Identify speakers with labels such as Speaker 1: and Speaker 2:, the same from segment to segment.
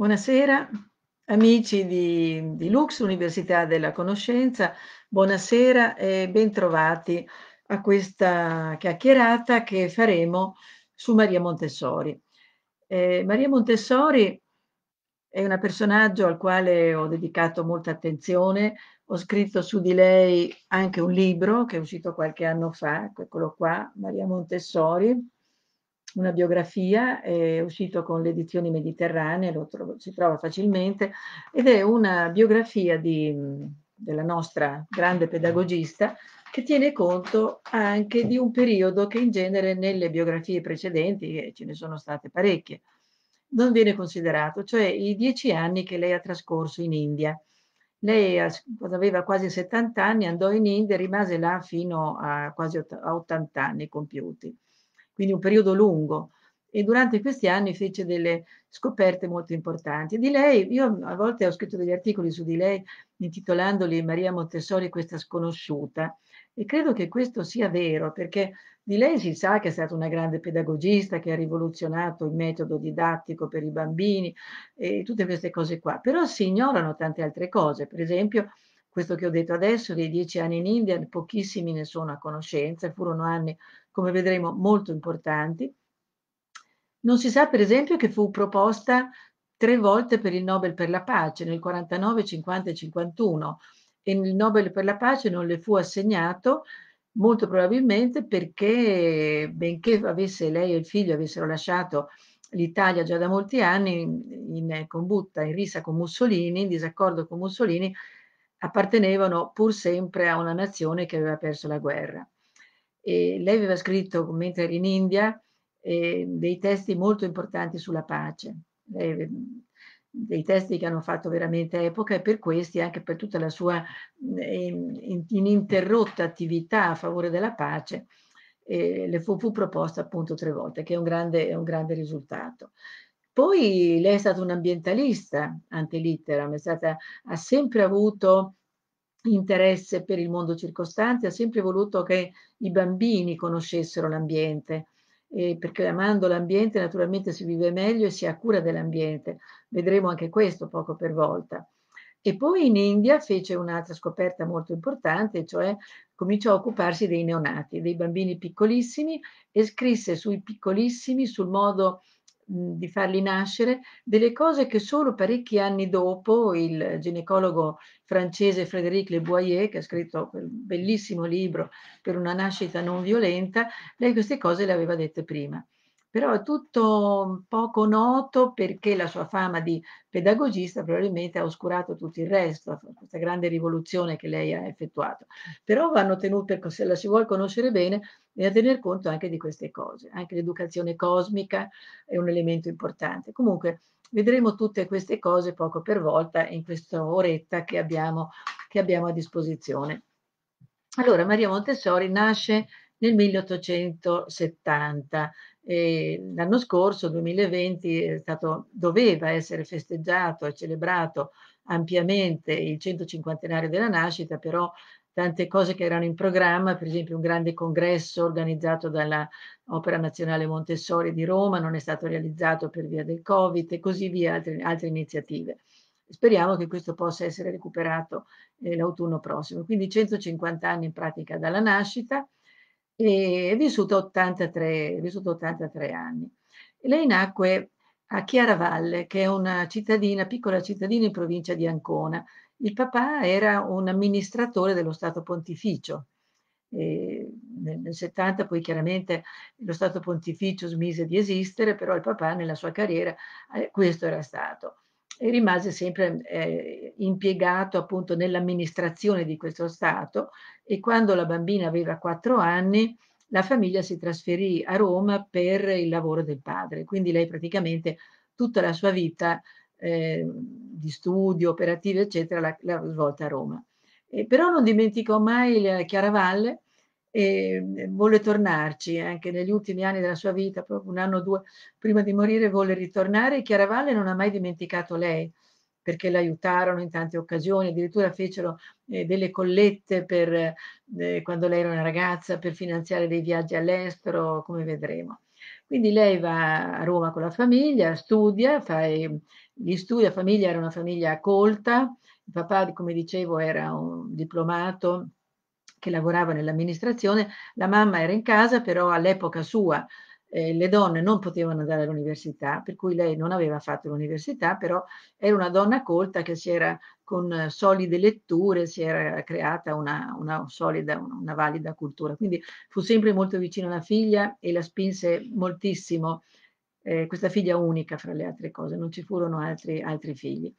Speaker 1: Buonasera amici di, di, Lux, Università della Conoscenza, buonasera e bentrovati a questa chiacchierata che faremo su Maria Montessori. Eh, Maria Montessori è un personaggio al quale ho dedicato molta attenzione, ho scritto su di lei anche un libro che è uscito qualche anno fa, eccolo qua, Maria Montessori, una biografia, è uscito con le edizioni mediterranee, lo trovo, si trova facilmente, ed è una biografia di, della nostra grande pedagogista che tiene conto anche di un periodo che in genere nelle biografie precedenti, e eh, ce ne sono state parecchie, non viene considerato, cioè i dieci anni che lei ha trascorso in India. Lei quando aveva quasi 70 anni andò in India e rimase là fino a quasi 80 anni compiuti quindi un periodo lungo. E durante questi anni fece delle scoperte molto importanti. Di lei, io a volte ho scritto degli articoli su di lei intitolandoli Maria Montessori questa sconosciuta e credo che questo sia vero perché di lei si sa che è stata una grande pedagogista che ha rivoluzionato il metodo didattico per i bambini e tutte queste cose qua, però si ignorano tante altre cose, per esempio questo che ho detto adesso, dei dieci anni in India, pochissimi ne sono a conoscenza, furono anni, come vedremo, molto importanti. Non si sa, per esempio, che fu proposta tre volte per il Nobel per la pace, nel 49, 50 e 51, e il Nobel per la pace non le fu assegnato molto probabilmente perché, benché avesse lei e il figlio avessero lasciato l'Italia già da molti anni in, in combutta, in rissa con Mussolini, in disaccordo con Mussolini, appartenevano pur sempre a una nazione che aveva perso la guerra. E lei aveva scritto, mentre era in India, eh, dei testi molto importanti sulla pace, eh, dei testi che hanno fatto veramente epoca e per questi, anche per tutta la sua eh, ininterrotta attività a favore della pace, eh, le fu, fu, proposta appunto tre volte, che è un grande, è un grande risultato. Poi lei è stata un'ambientalista antelitteram, stata, ha sempre avuto interesse per il mondo circostante, ha sempre voluto che i bambini conoscessero l'ambiente, perché amando l'ambiente naturalmente si vive meglio e si ha cura dell'ambiente. Vedremo anche questo poco per volta. E poi in India fece un'altra scoperta molto importante, cioè cominciò a occuparsi dei neonati, dei bambini piccolissimi e scrisse sui piccolissimi, sul modo Mhmm, di farli nascere, delle cose che solo parecchi anni dopo il ginecologo francese Frédéric Le Boyer, che ha scritto quel bellissimo libro per una nascita non violenta, lei queste cose le aveva dette prima però è tutto poco noto perché la sua fama di pedagogista probabilmente ha oscurato tutto il resto, questa grande rivoluzione che lei ha effettuato. Però vanno tenute, se la si vuole conoscere bene, e a tener conto anche di queste cose, anche l'educazione cosmica è un elemento importante. Comunque vedremo tutte queste cose poco per volta in questa oretta che abbiamo, che abbiamo a disposizione. Allora, Maria Montessori nasce nel 1870 e l'anno scorso, 2020, stato, doveva essere festeggiato e celebrato ampiamente il 150 della nascita, però tante cose che erano in programma, per esempio un grande congresso organizzato dall'Opera Nazionale Montessori di Roma, non è stato realizzato per via del Covid e così via, altre, altre iniziative. Speriamo che questo possa essere recuperato eh, l'autunno prossimo. Quindi 150 anni in pratica dalla nascita e è vissuto 83, è vissuta 83 anni. Lei nacque a Chiaravalle, che è una cittadina, piccola cittadina in provincia di Ancona. Il papà era un amministratore dello Stato Pontificio. E nel 70 poi chiaramente lo Stato Pontificio smise di esistere, però il papà nella sua carriera eh, questo era stato e rimase sempre eh, impiegato appunto nell'amministrazione di questo Stato e quando la bambina aveva quattro anni la famiglia si trasferì a Roma per il lavoro del padre, quindi lei praticamente tutta la sua vita eh, di studio, operativa, eccetera, l'ha svolta a Roma. Eh, però non dimenticò mai la Chiaravalle e ehm, eh, volle tornarci eh, anche negli ultimi anni della sua vita, proprio un anno o due prima di morire volle ritornare e Chiaravalle non ha mai dimenticato lei perché l'aiutarono in tante occasioni, addirittura fecero eh, delle collette per, eh, quando lei era una ragazza per finanziare dei viaggi all'estero, come vedremo. Quindi lei va a Roma con la famiglia, studia, fa, gli studi, la famiglia era una famiglia colta, il papà, come dicevo, era un diplomato che lavorava nell'amministrazione, la mamma era in casa, però all'epoca sua eh, le donne non potevano andare all'università, per cui lei non aveva fatto l'università, però era una donna colta che si era con solide letture, si era creata una, una solida, una, valida cultura. Quindi fu sempre molto vicino alla figlia e la spinse moltissimo, eh, questa figlia unica fra le altre cose, non ci furono altri, altri figli.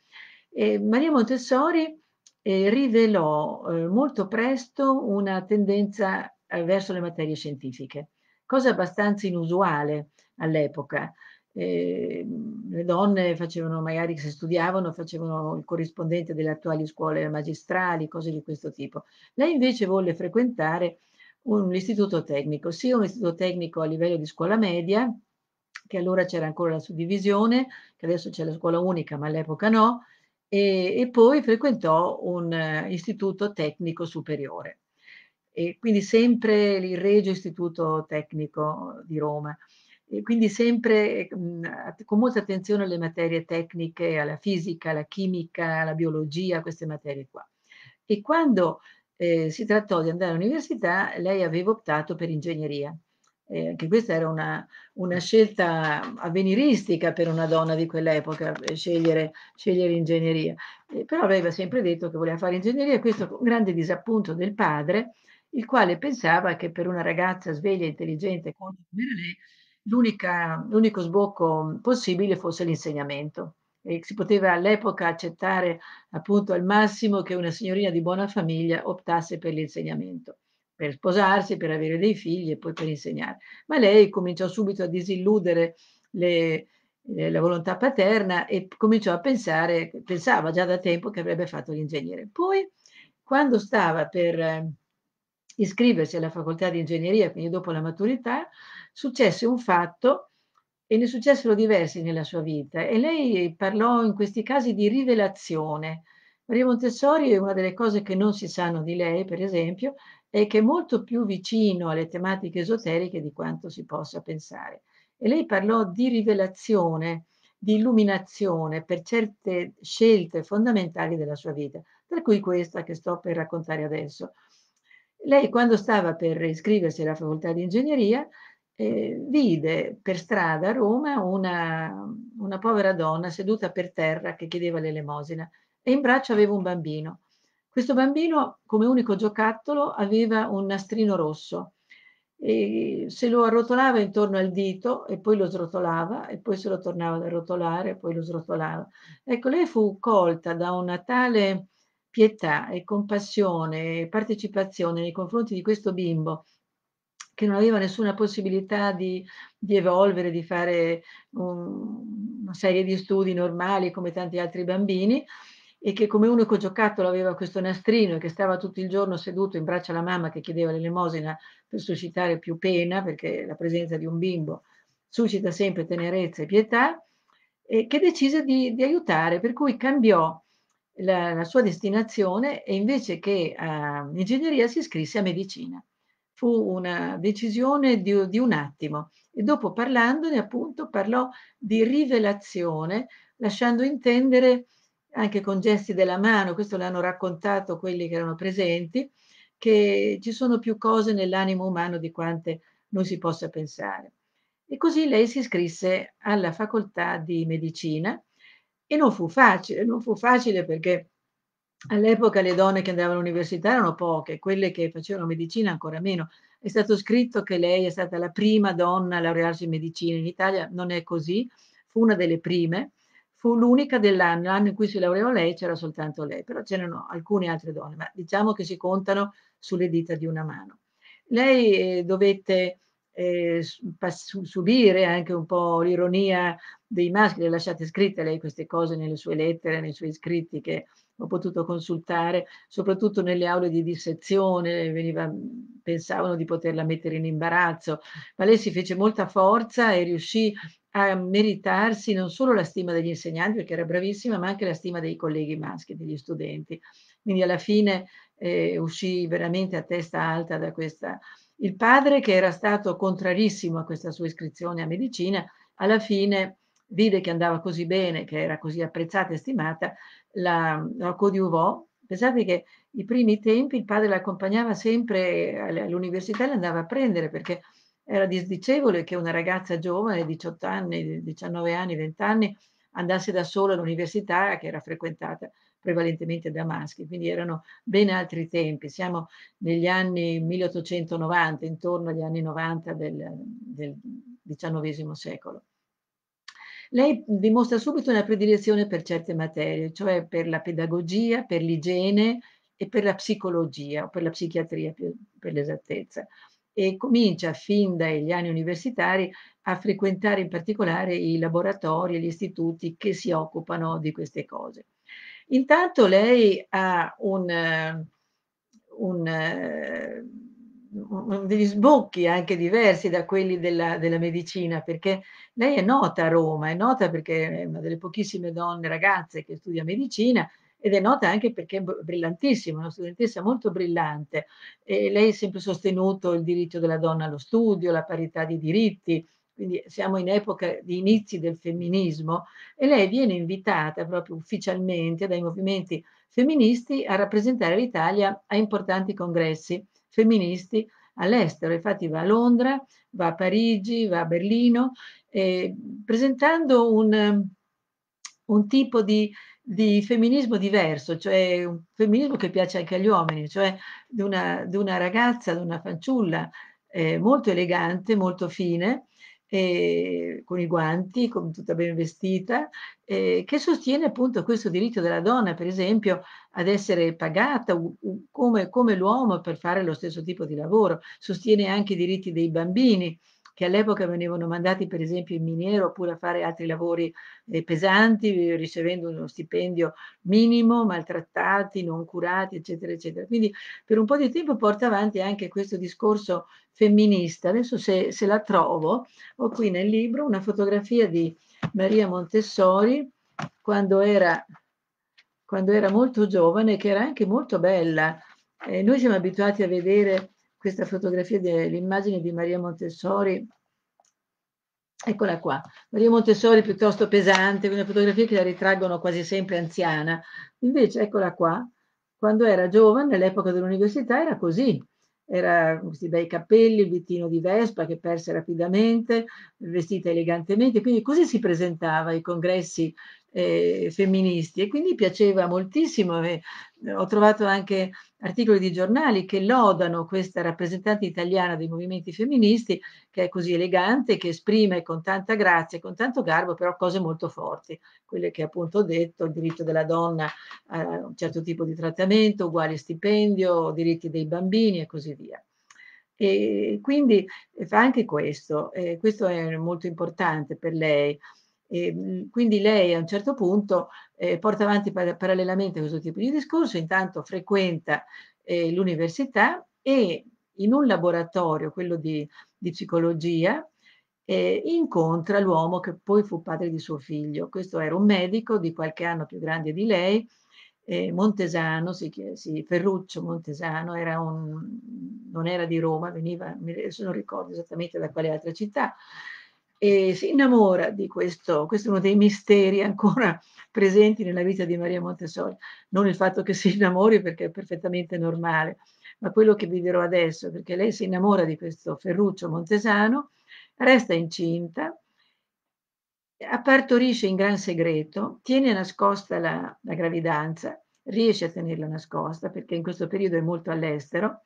Speaker 1: E Maria Montessori eh, rivelò eh, molto presto una tendenza eh, verso le materie scientifiche, cosa abbastanza inusuale all'epoca. Eh, le donne facevano, magari se studiavano, facevano il corrispondente delle attuali scuole magistrali, cose di questo tipo. Lei invece volle frequentare un istituto tecnico, sia un istituto tecnico a livello di scuola media, che allora c'era ancora la suddivisione, che adesso c'è la scuola unica, ma all'epoca no, e, e poi frequentò un uh, istituto tecnico superiore, e quindi sempre il Regio Istituto Tecnico di Roma. E quindi sempre mh, mm, con molta attenzione alle materie tecniche, alla fisica, alla chimica, alla biologia, queste materie qua. E quando eh, si trattò di andare all'università, lei aveva optato per ingegneria eh, anche questa era una, una, scelta avveniristica per una donna di quell'epoca, eh, scegliere, scegliere, ingegneria. Eh, però aveva sempre detto che voleva fare ingegneria, questo con grande disappunto del padre, il quale pensava che per una ragazza sveglia, e intelligente, come lei, l'unico sbocco possibile fosse l'insegnamento. E si poteva all'epoca accettare appunto al massimo che una signorina di buona famiglia optasse per l'insegnamento per sposarsi, per avere dei figli e poi per insegnare. Ma lei cominciò subito a disilludere le, le, la volontà paterna e cominciò a pensare, pensava già da tempo che avrebbe fatto l'ingegnere. Poi, quando stava per eh, iscriversi alla facoltà di ingegneria, quindi dopo la maturità, successe un fatto e ne successero diversi nella sua vita e lei parlò in questi casi di rivelazione. Maria Montessori, una delle cose che non si sanno di lei, per esempio, e che è molto più vicino alle tematiche esoteriche di quanto si possa pensare. E lei parlò di rivelazione, di illuminazione per certe scelte fondamentali della sua vita, tra cui questa che sto per raccontare adesso. Lei quando stava per iscriversi alla facoltà di ingegneria eh, vide per strada a Roma una, una povera donna seduta per terra che chiedeva l'elemosina e in braccio aveva un bambino. Questo bambino come unico giocattolo aveva un nastrino rosso e se lo arrotolava intorno al dito e poi lo srotolava e poi se lo tornava ad arrotolare e poi lo srotolava. Ecco, lei fu colta da una tale pietà e compassione e partecipazione nei confronti di questo bimbo che non aveva nessuna possibilità di, di evolvere, di fare un, una serie di studi normali come tanti altri bambini, e che come unico giocattolo aveva questo nastrino e che stava tutto il giorno seduto in braccio alla mamma che chiedeva l'elemosina per suscitare più pena, perché la presenza di un bimbo suscita sempre tenerezza e pietà, e che decise di, di aiutare, per cui cambiò la, la, sua destinazione e invece che a ehm, uh, ingegneria si iscrisse a medicina. Fu una decisione di, di un attimo e dopo parlandone appunto parlò di rivelazione, lasciando intendere anche con gesti della mano, questo l'hanno raccontato quelli che erano presenti, che ci sono più cose nell'animo umano di quante non si possa pensare. E così lei si iscrisse alla facoltà di medicina e non fu facile, non fu facile perché all'epoca le donne che andavano all'università erano poche, quelle che facevano medicina ancora meno. È stato scritto che lei è stata la prima donna a laurearsi in medicina in Italia, non è così, fu una delle prime fu l'unica dell'anno, l'anno in cui si laureò lei c'era soltanto lei, però c'erano alcune altre donne, ma diciamo che si contano sulle dita di una mano. Lei eh, dovette eh, subire anche un po' l'ironia dei maschi, le lasciate scritte lei queste cose nelle sue lettere, nei suoi scritti che ho potuto consultare, soprattutto nelle aule di dissezione, veniva, mm, pensavano di poterla mettere in imbarazzo, ma lei si fece molta forza e riuscì a meritarsi non solo la stima degli insegnanti, perché era bravissima, ma anche la stima dei colleghi maschi, degli studenti. Quindi alla fine eh, uscì veramente a testa alta da questa. Il padre, che era stato contrarissimo a questa sua iscrizione a medicina, alla fine vide che andava così bene, che era così apprezzata e stimata, la, la coadiuvò. Pensate che i primi tempi il padre l'accompagnava sempre eh, all'università e l'andava a prendere perché era disdicevole che una ragazza giovane, 18 anni, 19 anni, 20 anni, andasse da sola all'università che era frequentata prevalentemente da maschi, quindi erano ben altri tempi, siamo negli anni 1890, intorno agli anni 90 del, del XIX secolo. Lei dimostra subito una predilezione per certe materie, cioè per la pedagogia, per l'igiene e per la psicologia, o per la psichiatria per l'esattezza e comincia fin dagli anni universitari a frequentare in particolare i laboratori e gli istituti che si occupano di queste cose. Intanto lei ha un, un, un, degli sbocchi anche diversi da quelli della, della, medicina, perché lei è nota a Roma, è nota perché è una delle pochissime donne ragazze che studia medicina ed è nota anche perché è brillantissima, una studentessa molto brillante. E lei ha sempre sostenuto il diritto della donna allo studio, la parità di diritti, quindi siamo in epoca di inizi del femminismo, e lei viene invitata proprio ufficialmente dai movimenti femministi a rappresentare l'Italia a importanti congressi femministi all'estero, infatti va a Londra, va a Parigi, va a Berlino, eh, presentando un, un tipo di di femminismo diverso, cioè un femminismo che piace anche agli uomini, cioè di una, di una ragazza, di una fanciulla eh, molto elegante, molto fine, eh, con i guanti, con, tutta ben vestita, eh, che sostiene appunto questo diritto della donna, per esempio, ad essere pagata u, u, come, come l'uomo per fare lo stesso tipo di lavoro, sostiene anche i diritti dei bambini che all'epoca venivano mandati per esempio in miniera oppure a fare altri lavori eh, pesanti, ricevendo uno stipendio minimo, maltrattati, non curati, eccetera, eccetera. Quindi per un po' di tempo porta avanti anche questo discorso femminista. Adesso se, se la trovo, ho qui nel libro una fotografia di Maria Montessori quando era, quando era molto giovane, che era anche molto bella. Eh, noi siamo abituati a vedere questa fotografia dell'immagine di Maria Montessori. Eccola qua, Maria Montessori piuttosto pesante, una fotografia che la ritraggono quasi sempre anziana. Invece, eccola qua, quando era giovane, all'epoca dell'università, era così. Era questi bei capelli, il vittino di Vespa che perse rapidamente, vestita elegantemente, quindi così si presentava ai congressi eh, femministi e quindi piaceva moltissimo. E eh, ho trovato anche articoli di giornali che lodano questa rappresentante italiana dei movimenti femministi che è così elegante, che esprime con tanta grazia, e con tanto garbo, però cose molto forti, quelle che appunto ho detto, il diritto della donna a un certo tipo di trattamento, uguale stipendio, diritti dei bambini e così via. E quindi eh, fa anche questo, eh, questo è molto importante per lei. E, ehm, quindi lei a un certo punto eh, porta avanti par parallelamente questo tipo di discorso, intanto frequenta eh, l'università e in un laboratorio, quello di, di psicologia, eh, incontra l'uomo che poi fu padre di suo figlio. Questo era un medico di qualche anno più grande di lei, eh, Montesano, si, si, Ferruccio Montesano, era un, non era di Roma, veniva, adesso non ricordo esattamente da quale altra città, e si innamora di questo, questo è uno dei misteri ancora presenti nella vita di Maria Montessori, non il fatto che si innamori perché è perfettamente normale, ma quello che vi dirò adesso, perché lei si innamora di questo Ferruccio Montesano, resta incinta, partorisce in gran segreto, tiene nascosta la, la gravidanza, riesce a tenerla nascosta perché in questo periodo è molto all'estero,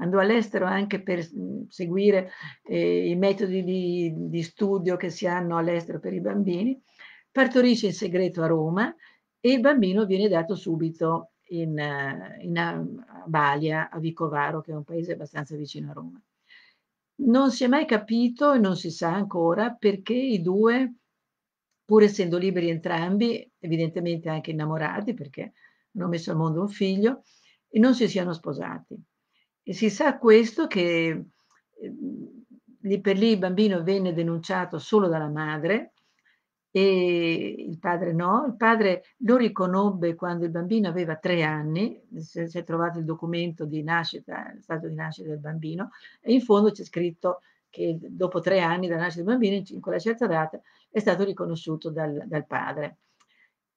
Speaker 1: andò all'estero anche per seguire eh, i metodi di, di studio che si hanno all'estero per i bambini, partorisce in segreto a Roma e il bambino viene dato subito in, eh, in, a eh, Balia, a Vicovaro, che è un paese abbastanza vicino a Roma. Non si è mai capito e non si sa ancora perché i due, pur essendo liberi entrambi, evidentemente anche innamorati, perché hanno messo al mondo un figlio, non si siano sposati. E si sa questo che ehm, lì per lì il bambino venne denunciato solo dalla madre e il padre no, il padre lo riconobbe quando il bambino aveva tre anni, si è trovato il documento di nascita, il stato di nascita del bambino, e in fondo c'è scritto che dopo tre anni dalla nascita del bambino, in quella certa data, è stato riconosciuto dal, dal padre.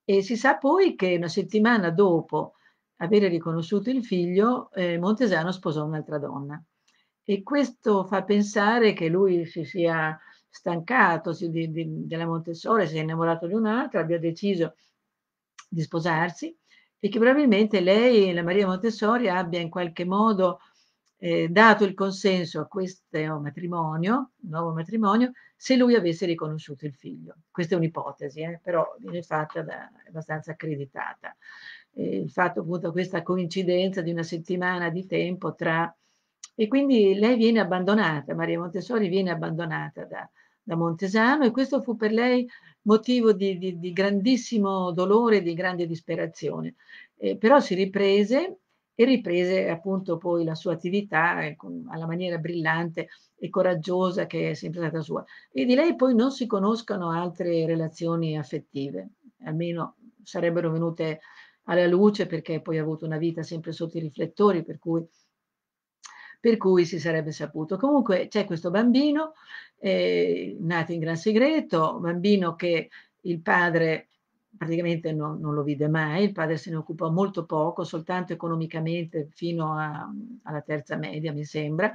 Speaker 1: E si sa poi che una settimana dopo avere riconosciuto il figlio, eh, Montesano sposò un'altra donna. E questo fa pensare che lui si sia stancato si, di, di, della Montessori, si è innamorato di un'altra, abbia deciso di sposarsi e che probabilmente lei, la Maria Montessori, abbia in qualche modo eh, dato il consenso a questo matrimonio, nuovo matrimonio, se lui avesse riconosciuto il figlio. Questa è un'ipotesi, eh, però viene fatta da, abbastanza accreditata il fatto appunto questa coincidenza di una settimana di tempo tra... E quindi lei viene abbandonata, Maria Montessori viene abbandonata da, da Montesano e questo fu per lei motivo di, di, di grandissimo dolore, di grande disperazione. Eh, però si riprese e riprese appunto poi la sua attività eh, alla maniera brillante e coraggiosa che è sempre stata sua. E di lei poi non si conoscono altre relazioni affettive, almeno sarebbero venute alla luce perché poi ha avuto una vita sempre sotto i riflettori, per cui, per cui si sarebbe saputo. Comunque c'è questo bambino, eh, nato in gran segreto, bambino che il padre praticamente non, non, lo vide mai, il padre se ne occupò molto poco, soltanto economicamente fino a, alla terza media, mi sembra,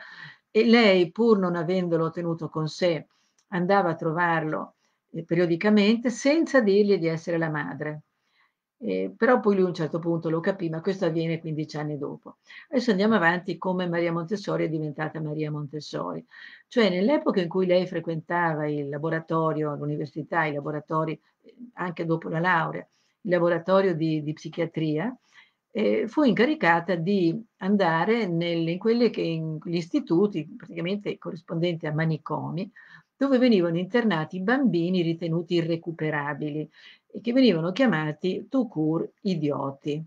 Speaker 1: e lei, pur non avendolo tenuto con sé, andava a trovarlo eh, periodicamente senza dirgli di essere la madre. Eh, però poi lui a un certo punto lo capì, ma questo avviene 15 anni dopo. Adesso andiamo avanti come Maria Montessori è diventata Maria Montessori, cioè nell'epoca in cui lei frequentava il laboratorio, all'università, i laboratori, eh, anche dopo la laurea, il laboratorio di, di psichiatria, eh, fu incaricata di andare nel, in quelli che in, gli istituti, praticamente corrispondenti a manicomi, dove venivano internati bambini ritenuti irrecuperabili e che venivano chiamati tout idioti.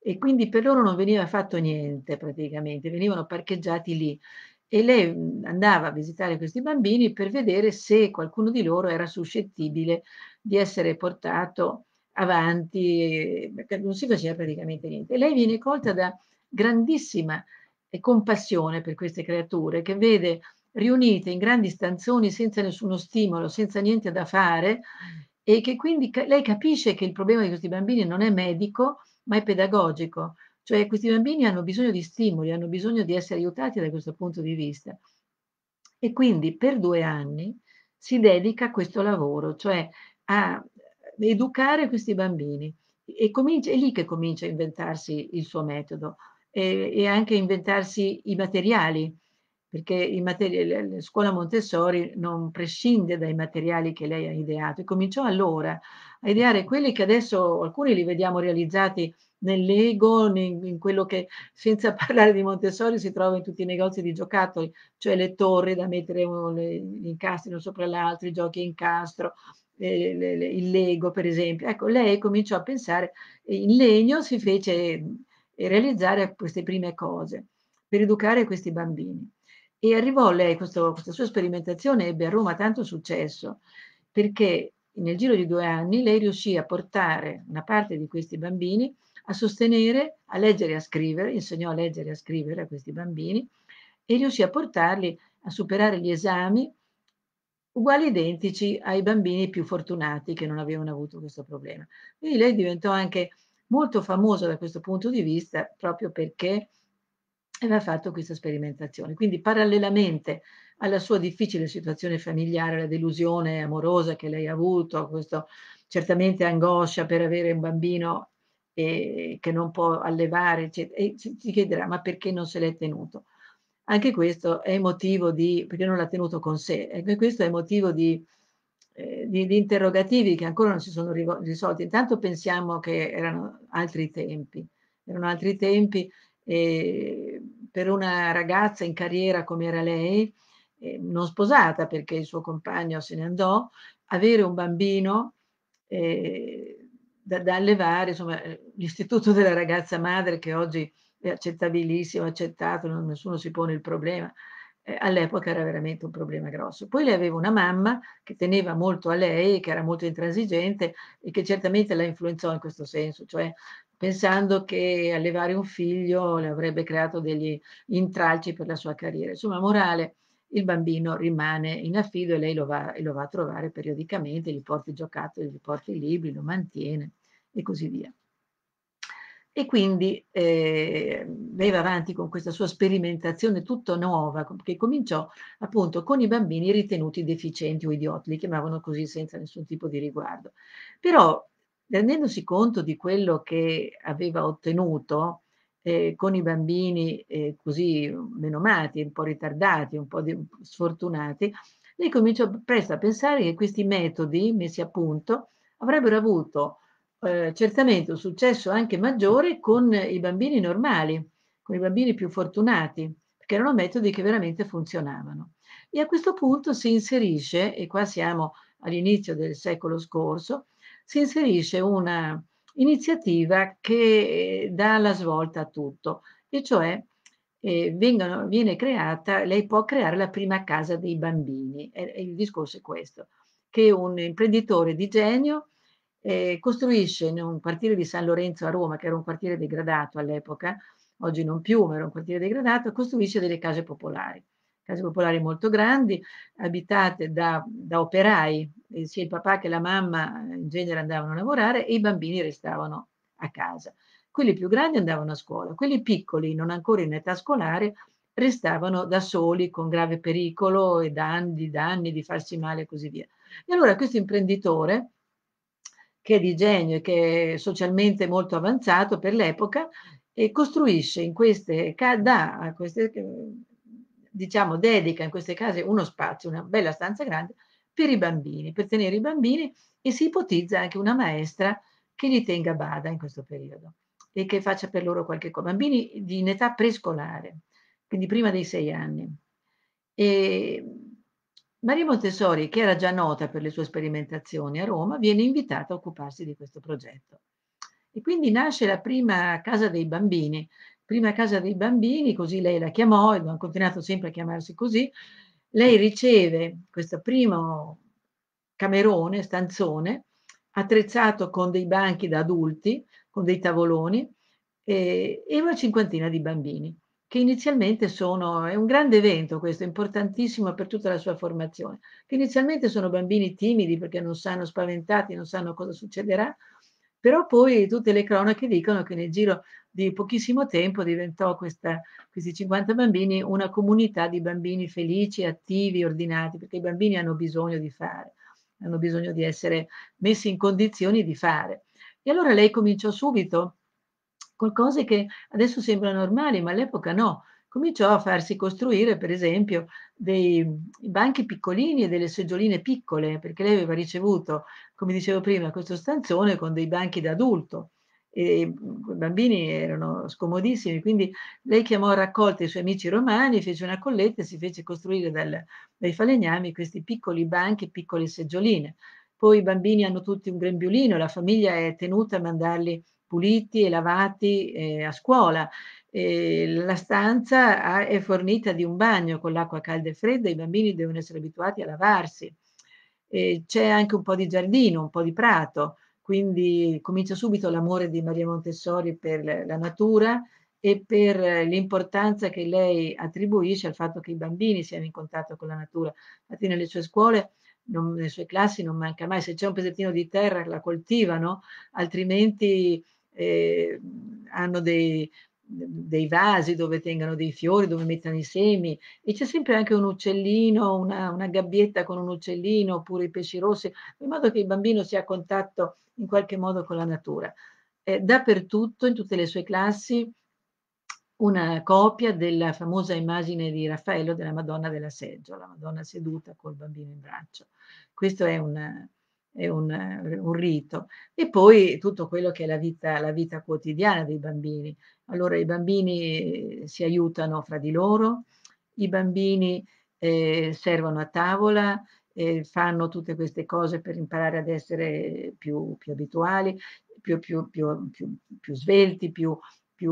Speaker 1: E quindi per loro non veniva fatto niente praticamente, venivano parcheggiati lì. E lei andava a visitare questi bambini per vedere se qualcuno di loro era suscettibile di essere portato avanti, eh, perché non si faceva praticamente niente. E lei viene colta da grandissima eh, compassione per queste creature che vede riunite in grandi stanzoni senza nessuno stimolo, senza niente da fare e che quindi lei capisce che il problema di questi bambini non è medico ma è pedagogico, cioè questi bambini hanno bisogno di stimoli, hanno bisogno di essere aiutati da questo punto di vista. E quindi per due anni si dedica a questo lavoro, cioè a educare questi bambini. E comincia, è lì che comincia a inventarsi il suo metodo e, e anche a inventarsi i materiali perché materiali, la scuola Montessori non prescinde dai materiali che lei ha ideato e cominciò allora a ideare quelli che adesso alcuni li vediamo realizzati nell'ego, in, in quello che senza parlare di Montessori si trova in tutti i negozi di giocattoli, cioè le torri da mettere uno, gli incastri uno sopra l'altro, i giochi incastro, eh, le, le, il Lego per esempio. Ecco, lei cominciò a pensare, in legno si fece eh, realizzare queste prime cose per educare questi bambini. E arrivò lei, questo, questa sua sperimentazione ebbe a Roma tanto successo perché nel giro di due anni lei riuscì a portare una parte di questi bambini a sostenere, a leggere e a scrivere, insegnò a leggere e a scrivere a questi bambini e riuscì a portarli a superare gli esami uguali identici ai bambini più fortunati che non avevano avuto questo problema. Quindi lei diventò anche molto famosa da questo punto di vista proprio perché aveva fatto questa sperimentazione. Quindi parallelamente alla sua difficile situazione familiare, alla delusione amorosa che lei ha avuto, questo, certamente angoscia per avere un bambino eh, che non può allevare, e si chiederà ma perché non se l'è tenuto? Anche questo è motivo di, perché non l'ha tenuto con sé, anche questo è motivo di, eh, di, di interrogativi che ancora non si sono risolti. Intanto pensiamo che erano altri tempi, erano altri tempi e per una ragazza in carriera come era lei, eh, non sposata perché il suo compagno se ne andò, avere un bambino eh, da, da, allevare, insomma, eh, l'istituto della ragazza madre che oggi è accettabilissimo, accettato, non, nessuno si pone il problema, eh, all'epoca era veramente un problema grosso. Poi lei aveva una mamma che teneva molto a lei, che era molto intransigente e che certamente la influenzò in questo senso, cioè pensando che allevare un figlio le avrebbe creato degli intralci per la sua carriera. Insomma, morale, il bambino rimane in affido e lei lo va, lo va a trovare periodicamente, gli porta i giocattoli, gli porta i libri, lo mantiene e così via. E quindi eh, lei va avanti con questa sua sperimentazione tutta nuova, che cominciò appunto con i bambini ritenuti deficienti o idioti, li chiamavano così senza nessun tipo di riguardo. Però rendendosi conto di quello che aveva ottenuto eh, con i bambini eh, così menomati, un po' ritardati, un po' di, sfortunati, lei comincia presto a pensare che questi metodi messi a punto avrebbero avuto eh, certamente un successo anche maggiore con i bambini normali, con i bambini più fortunati, perché erano metodi che veramente funzionavano. E a questo punto si inserisce, e qua siamo all'inizio del secolo scorso, si inserisce una iniziativa che eh, dà la svolta a tutto, e cioè eh, vengono, viene creata, lei può creare la prima casa dei bambini, e, e il discorso è questo, che un imprenditore di genio eh, costruisce in un quartiere di San Lorenzo a Roma, che era un quartiere degradato all'epoca, oggi non più, ma era un quartiere degradato, costruisce delle case popolari case popolari molto grandi, abitate da, da operai, eh, sia il papà che la mamma eh, in genere andavano a lavorare e i bambini restavano a casa. Quelli più grandi andavano a scuola, quelli piccoli, non ancora in età scolare, restavano da soli con grave pericolo e danni, danni di farsi male e così via. E allora questo imprenditore, che è di genio e che è socialmente molto avanzato per l'epoca, e costruisce in queste, da queste diciamo, dedica in queste case uno spazio, una bella stanza grande, per i bambini, per tenere i bambini e si ipotizza anche una maestra che li tenga a bada in questo periodo e che faccia per loro qualche cosa. Bambini di, in età prescolare, quindi prima dei sei anni. E Maria Montessori, che era già nota per le sue sperimentazioni a Roma, viene invitata a occuparsi di questo progetto. E quindi nasce la prima casa dei bambini prima casa dei bambini, così lei la chiamò e ha continuato sempre a chiamarsi così. Lei riceve questo primo camerone, stanzone, attrezzato con dei banchi da adulti, con dei tavoloni e, e una cinquantina di bambini che inizialmente sono, è un grande evento questo, importantissimo per tutta la sua formazione, che inizialmente sono bambini timidi perché non sanno, spaventati, non sanno cosa succederà, però poi tutte le cronache dicono che nel giro di pochissimo tempo diventò questa, questi 50 bambini una comunità di bambini felici, attivi, ordinati, perché i bambini hanno bisogno di fare, hanno bisogno di essere messi in condizioni di fare. E allora lei cominciò subito con cose che adesso sembrano normali, ma all'epoca no. Cominciò a farsi costruire, per esempio, dei banchi piccolini e delle seggioline piccole, perché lei aveva ricevuto, come dicevo prima, questo stanzone con dei banchi da adulto e i bambini erano scomodissimi, quindi lei chiamò a raccolta i suoi amici romani, fece una colletta e si fece costruire dal, dai falegnami questi piccoli banchi, piccole seggioline. Poi i bambini hanno tutti un grembiulino, la famiglia è tenuta a mandarli puliti e lavati eh, a scuola. E la stanza ha, è fornita di un bagno con l'acqua calda e fredda, i bambini devono essere abituati a lavarsi. E c'è anche un po' di giardino, un po' di prato quindi comincia subito l'amore di Maria Montessori per la natura e per l'importanza che lei attribuisce al fatto che i bambini siano in contatto con la natura. Infatti nelle sue scuole, non, nelle sue classi non manca mai, se c'è un pezzettino di terra la coltivano, altrimenti eh, hanno dei, dei vasi dove tengano dei fiori, dove mettano i semi e c'è sempre anche un uccellino, una, una, gabbietta con un uccellino oppure i pesci rossi, in modo che il bambino sia a contatto in qualche modo con la natura. Eh, dappertutto, in tutte le sue classi, una copia della famosa immagine di Raffaello della Madonna della Seggio, la Madonna seduta col bambino in braccio. Questo è un, è un, eh, un, rito. E poi tutto quello che è la vita, la vita quotidiana dei bambini. Allora i bambini eh, si aiutano fra di loro, i bambini eh, servono a tavola, eh, fanno tutte queste cose per imparare ad essere più, più abituali, più, più, più svelti, più,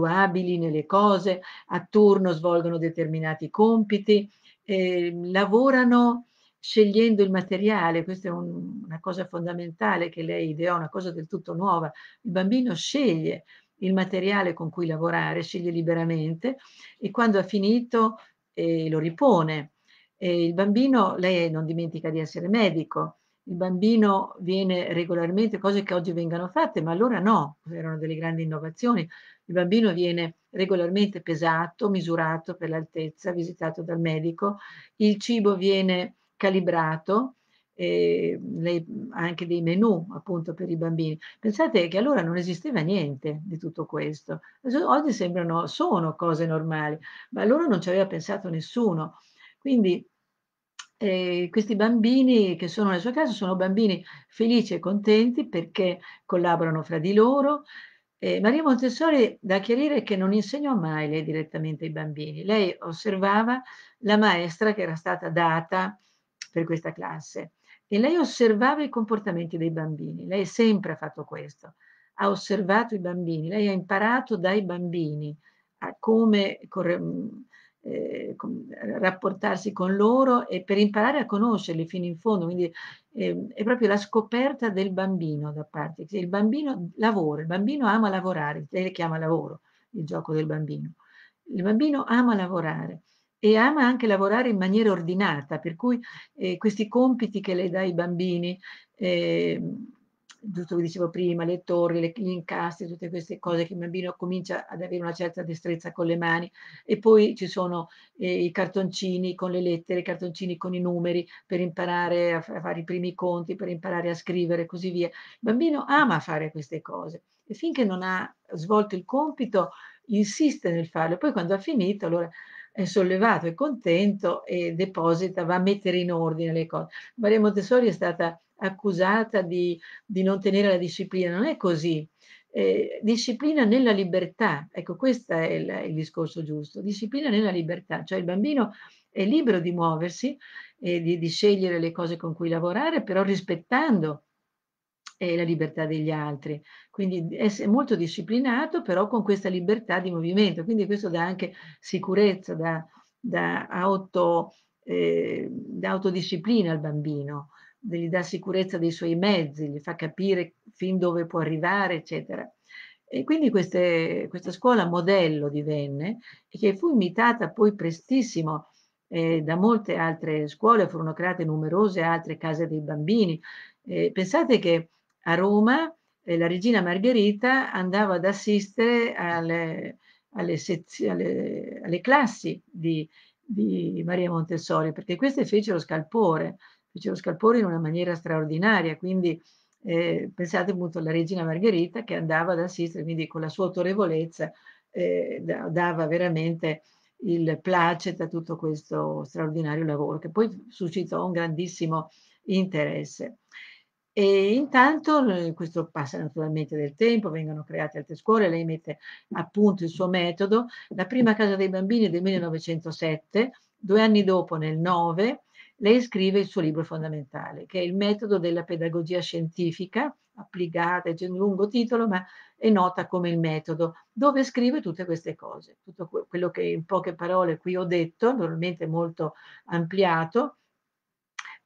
Speaker 1: abili nelle cose, a turno svolgono determinati compiti, eh, lavorano scegliendo il materiale, questa è un, una cosa fondamentale che lei ideò, una cosa del tutto nuova, il bambino sceglie il materiale con cui lavorare, sceglie liberamente e quando ha finito eh, lo ripone. E il bambino, lei non dimentica di essere medico, il bambino viene regolarmente, cose che oggi vengano fatte, ma allora no, erano delle grandi innovazioni. Il bambino viene regolarmente pesato, misurato per l'altezza, visitato dal medico, il cibo viene calibrato eh, le, anche dei menu appunto per i bambini. Pensate che allora non esisteva niente di tutto questo. Oggi sembrano, sono cose normali, ma allora non ci aveva pensato nessuno. Quindi eh, questi bambini che sono nel suo caso sono bambini felici e contenti perché collaborano fra di loro. Eh, Maria Montessori da chiarire che non insegnò mai lei direttamente ai bambini, lei osservava la maestra che era stata data per questa classe e lei osservava i comportamenti dei bambini, lei sempre ha fatto questo, ha osservato i bambini, lei ha imparato dai bambini a come mm, eh, rapportarsi con loro e per imparare a conoscerli fino in fondo, quindi eh, è proprio la scoperta del bambino da parte, il bambino lavora, il bambino ama lavorare, lei le chiama lavoro il gioco del bambino, il bambino ama lavorare e ama anche lavorare in maniera ordinata, per cui eh, questi compiti che lei dà ai bambini, eh, giusto come dicevo prima, le torri, le, gli incastri, tutte queste cose che il bambino comincia ad avere una certa destrezza con le mani e poi ci sono eh, i cartoncini con le lettere, i cartoncini con i numeri per imparare a, a fare i primi conti, per imparare a scrivere e così via. Il bambino ama fare queste cose e finché non ha svolto il compito insiste nel farlo, poi quando ha finito allora sollevato è contento e deposita, va a mettere in ordine le cose. Maria Montessori è stata accusata di, di non tenere la disciplina, non è così. Eh, disciplina nella libertà, ecco questo è il, il, discorso giusto, disciplina nella libertà, cioè il bambino è libero di muoversi, e di, di scegliere le cose con cui lavorare, però rispettando e la libertà degli altri. Quindi essere molto disciplinato, però con questa libertà di movimento. Quindi questo dà anche sicurezza, dà, dà, auto, eh, dà autodisciplina al bambino, gli dà sicurezza dei suoi mezzi, gli fa capire fin dove può arrivare, eccetera. E quindi queste, questa scuola modello divenne, e che fu imitata poi prestissimo eh, da molte altre scuole, furono create numerose altre case dei bambini. Eh, pensate che a Roma eh, la regina Margherita andava ad assistere alle, alle, alle, alle classi di, di, Maria Montessori, perché queste fecero scalpore, fecero scalpore in una maniera straordinaria, quindi eh, pensate appunto alla regina Margherita che andava ad assistere, quindi con la sua autorevolezza eh, dava veramente il placet a tutto questo straordinario lavoro che poi suscitò un grandissimo interesse. E intanto questo passa naturalmente del tempo, vengono create altre scuole, lei mette a punto il suo metodo. La prima casa dei bambini è del 1907, due anni dopo, nel 9, lei scrive il suo libro fondamentale, che è il metodo della pedagogia scientifica applicata, c'è un lungo titolo, ma è nota come il metodo, dove scrive tutte queste cose, tutto quello che in poche parole qui ho detto, normalmente molto ampliato,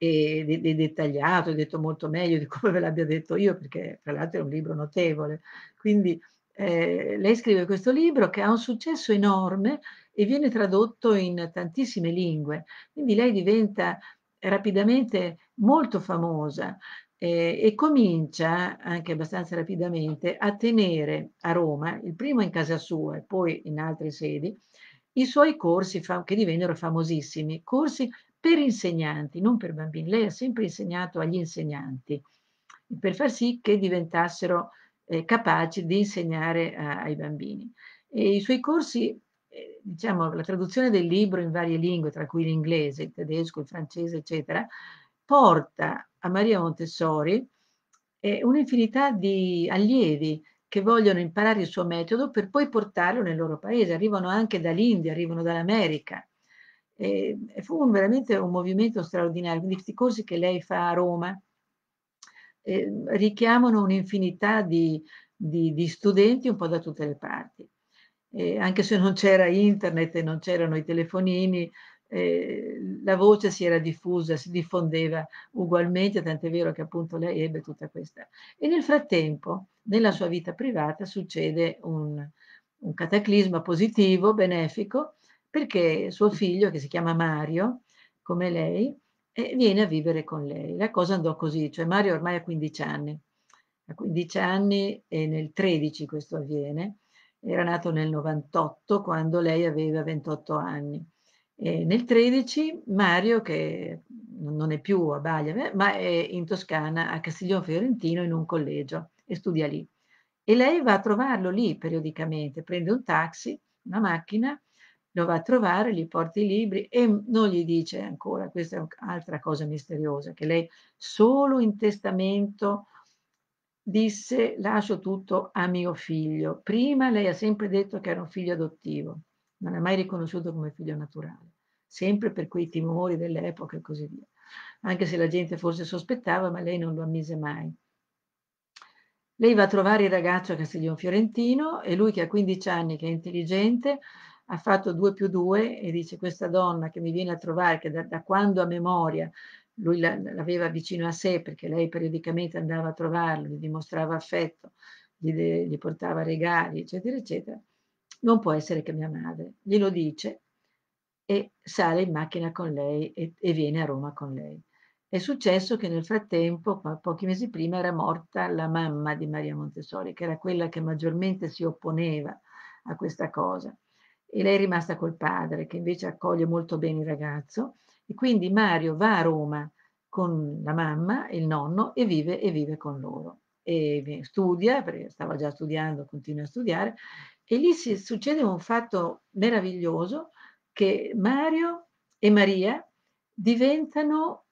Speaker 1: e di, di dettagliato, detto molto meglio di come ve l'abbia detto io, perché tra l'altro è un libro notevole. Quindi eh, lei scrive questo libro che ha un successo enorme e viene tradotto in tantissime lingue, quindi lei diventa rapidamente molto famosa eh, e comincia anche abbastanza rapidamente a tenere a Roma, il primo in casa sua e poi in altre sedi, i suoi corsi che divennero famosissimi, corsi per insegnanti, non per bambini. Lei ha sempre insegnato agli insegnanti per far sì che diventassero eh, capaci di insegnare a, eh, ai bambini. E I suoi corsi, eh, diciamo, la traduzione del libro in varie lingue, tra cui l'inglese, il tedesco, il francese, eccetera, porta a Maria Montessori eh, un'infinità di allievi che vogliono imparare il suo metodo per poi portarlo nel loro paese. Arrivano anche dall'India, arrivano dall'America. Ehm, e fu un, veramente un movimento straordinario, quindi questi corsi che lei fa a Roma eh, richiamano un'infinità di, di, di, studenti un po' da tutte le parti. Eh, anche se non c'era internet e non c'erano i telefonini, eh, la voce si era diffusa, si diffondeva ugualmente, tant'è vero che appunto lei ebbe tutta questa. E nel frattempo, nella sua vita privata, succede un, un cataclisma positivo, benefico, perché suo figlio, che si chiama Mario, come lei, eh, viene a vivere con lei. La cosa andò così, cioè Mario ormai ha 15 anni, a 15 anni e nel 13 questo avviene, era nato nel 98 quando lei aveva 28 anni. E nel 13 Mario, che non è più a Baglia, eh, ma è in Toscana, a Castiglione Fiorentino, in un collegio e studia lì. E lei va a trovarlo lì periodicamente, prende un taxi, una macchina lo va a trovare, gli porta i libri e non gli dice ancora, questa è un'altra cosa misteriosa, che lei solo in testamento disse lascio tutto a mio figlio. Prima lei ha sempre detto che era un figlio adottivo, non è mai riconosciuto come figlio naturale, sempre per quei timori dell'epoca e così via. Anche se la gente forse sospettava, ma lei non lo ammise mai. Lei va a trovare il ragazzo a Castiglione Fiorentino e lui che ha 15 anni, che è intelligente, ha fatto due più due e dice questa donna che mi viene a trovare, che da, da quando a memoria lui l'aveva vicino a sé perché lei periodicamente andava a trovarlo, gli dimostrava affetto, gli, de, gli, portava regali, eccetera, eccetera, non può essere che mia madre. Glielo dice e sale in macchina con lei e, e viene a Roma con lei. È successo che nel frattempo, pochi mesi prima, era morta la mamma di Maria Montessori, che era quella che maggiormente si opponeva a questa cosa e lei è rimasta col padre che invece accoglie molto bene il ragazzo e quindi Mario va a Roma con la mamma e il nonno e vive, e vive con loro. E studia, perché stava già studiando, continua a studiare, e lì si, succede un fatto meraviglioso che Mario e Maria diventano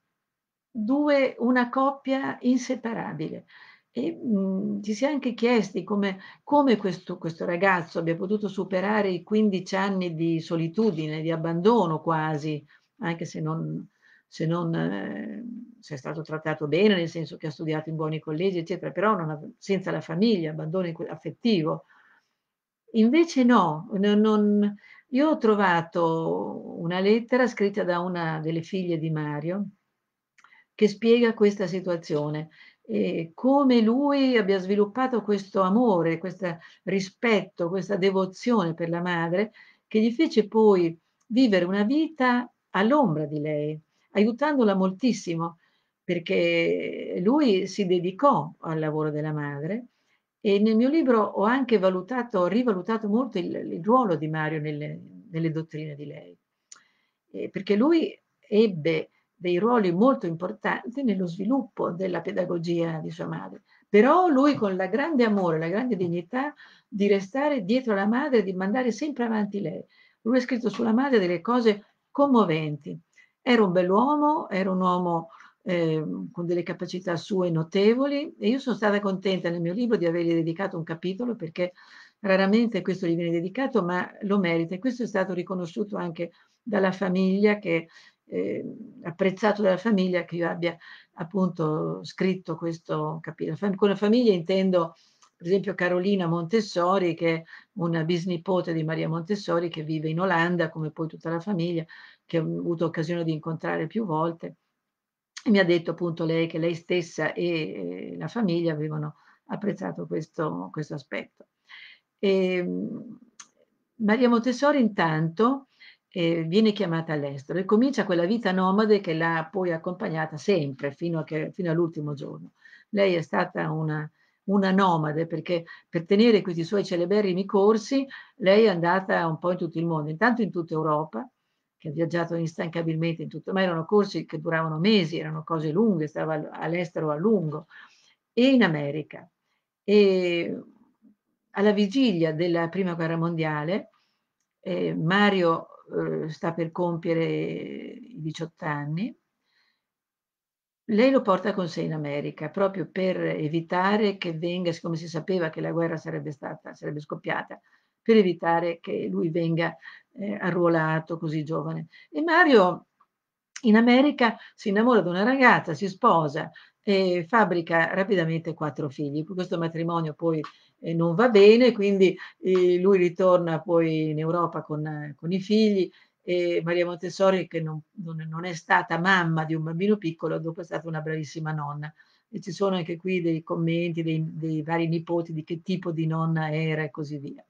Speaker 1: due, una coppia inseparabile. E mh, mhmm, ci si è anche chiesti come, come questo, questo, ragazzo abbia potuto superare i 15 anni di solitudine, di abbandono quasi, anche se non, se non eh, se è stato trattato bene, nel senso che ha studiato in buoni collegi, eccetera, però ha, senza la famiglia, abbandono affettivo. Invece no, non, non, io ho trovato una lettera scritta da una delle figlie di Mario che spiega questa situazione e come lui abbia sviluppato questo amore, questo rispetto, questa devozione per la madre che gli fece poi vivere una vita all'ombra di lei, aiutandola moltissimo, perché lui si dedicò al lavoro della madre e nel mio libro ho anche valutato, ho rivalutato molto il, il ruolo di Mario nelle, nelle dottrine di lei, eh, perché lui ebbe dei ruoli molto importanti nello sviluppo della pedagogia di sua madre. Però lui con la grande amore, la grande dignità di restare dietro alla madre, di mandare sempre avanti lei. Lui ha scritto sulla madre delle cose commoventi. Era un bell'uomo, era un uomo eh, con delle capacità sue notevoli e io sono stata contenta nel mio libro di avergli dedicato un capitolo perché raramente questo gli viene dedicato, ma lo merita e questo è stato riconosciuto anche dalla famiglia che eh, apprezzato dalla famiglia che io abbia appunto scritto questo capitolo. Con la famiglia intendo per esempio Carolina Montessori, che è una bisnipote di Maria Montessori, che vive in Olanda, come poi tutta la famiglia, che ho avuto occasione di incontrare più volte. E mi ha detto appunto lei che lei stessa e eh, la famiglia avevano apprezzato questo, questo aspetto. E ehm, Maria Montessori intanto e viene chiamata all'estero e comincia quella vita nomade che l'ha poi accompagnata sempre fino, che, fino all'ultimo giorno. Lei è stata una, una nomade perché per tenere questi suoi celeberrimi corsi lei è andata un po' in tutto il mondo, intanto in tutta Europa, che ha viaggiato instancabilmente in tutto, ma erano corsi che duravano mesi, erano cose lunghe, stava all'estero a lungo, e in America. E alla vigilia della Prima Guerra Mondiale eh, Mario Uhm, sta per compiere i 18 anni, lei lo porta con sé in America proprio per evitare che venga, siccome si sapeva che la guerra sarebbe, stata, sarebbe scoppiata, per evitare che lui venga eh, arruolato così giovane. E Mario in America si innamora di una ragazza, si sposa e fabbrica rapidamente quattro figli. Questo matrimonio poi eh, non va bene, quindi eh, lui ritorna poi in Europa con, con i figli e Maria Montessori, che non, non, è stata mamma di un bambino piccolo, dopo è stata una bravissima nonna. E ci sono anche qui dei commenti dei, dei vari nipoti di che tipo di nonna era e così via.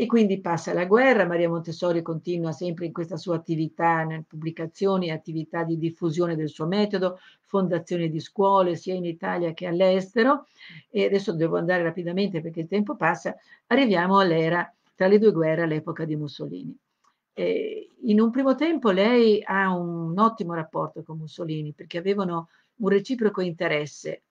Speaker 1: E quindi passa la guerra, Maria Montessori continua sempre in questa sua attività, nelle pubblicazioni, attività di diffusione del suo metodo, fondazione di scuole sia in Italia che all'estero. E adesso devo andare rapidamente perché il tempo passa, arriviamo all'era tra le due guerre, all'epoca di Mussolini. Eh, in un primo tempo lei ha un ottimo rapporto con Mussolini perché avevano un reciproco interesse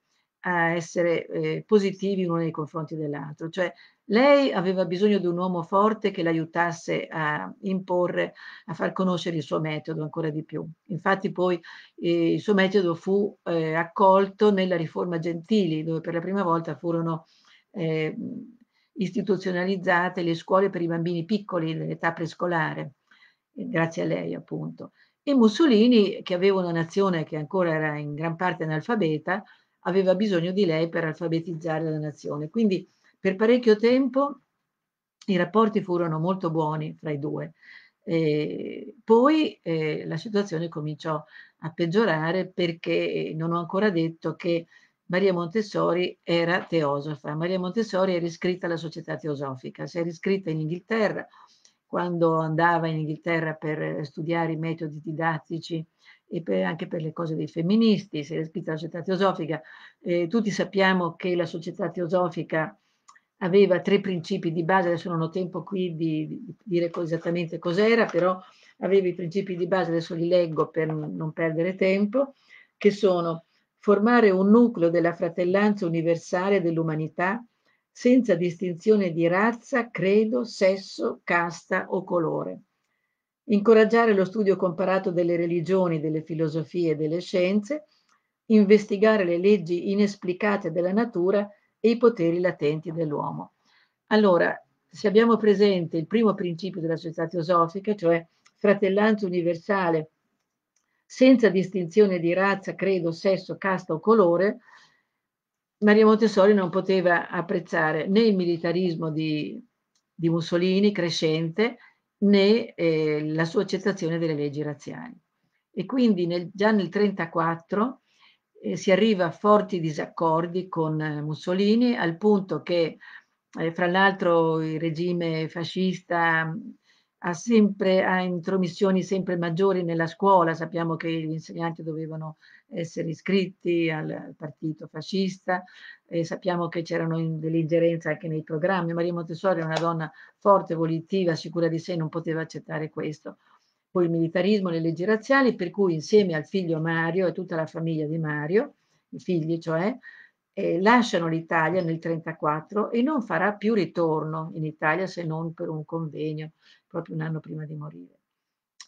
Speaker 1: a essere eh, positivi uno nei confronti dell'altro, cioè lei aveva bisogno di un uomo forte che l'aiutasse a imporre, a far conoscere il suo metodo ancora di più. Infatti poi eh, il suo metodo fu eh, accolto nella riforma Gentili, dove per la prima volta furono eh, istituzionalizzate le scuole per i bambini piccoli dell'età prescolare, eh, grazie a lei appunto. E Mussolini, che aveva una nazione che ancora era in gran parte analfabeta, aveva bisogno di lei per alfabetizzare la nazione. Quindi per parecchio tempo i rapporti furono molto buoni fra i due. E poi eh, la situazione cominciò a peggiorare perché eh, non ho ancora detto che Maria Montessori era teosofa. Maria Montessori era iscritta alla società teosofica, si era iscritta in Inghilterra quando andava in Inghilterra per studiare i metodi didattici e per, anche per le cose dei femministi, si era iscritta alla società teosofica. Eh, tutti sappiamo che la società teosofica aveva tre principi di base, adesso non ho tempo qui di, di dire esattamente cos'era, però aveva i principi di base, adesso li leggo per non perdere tempo, che sono formare un nucleo della fratellanza universale dell'umanità senza distinzione di razza, credo, sesso, casta o colore. Incoraggiare lo studio comparato delle religioni, delle filosofie e delle scienze, investigare le leggi inesplicate della natura e i poteri latenti dell'uomo. Allora, se abbiamo presente il primo principio della società teosofica, cioè fratellanza universale, senza distinzione di razza, credo, sesso, casta o colore, Maria Montessori non poteva apprezzare né il militarismo di, di Mussolini crescente né eh, la sua accettazione delle leggi razziali. E quindi nel, già nel 1934 eh, si arriva a forti disaccordi con eh, Mussolini al punto che eh, fra l'altro il regime fascista mm, ha, sempre, ha intromissioni sempre maggiori nella scuola, sappiamo che gli insegnanti dovevano essere iscritti al partito fascista, e sappiamo che c'erano delle ingerenze anche nei programmi, Maria Montessori è una donna forte, volitiva, sicura di sé, non poteva accettare questo il militarismo le leggi razziali, per cui insieme al figlio Mario e tutta la famiglia di Mario, i figli cioè, eh, lasciano l'Italia nel 1934 e non farà più ritorno in Italia se non per un convegno, proprio un anno prima di morire.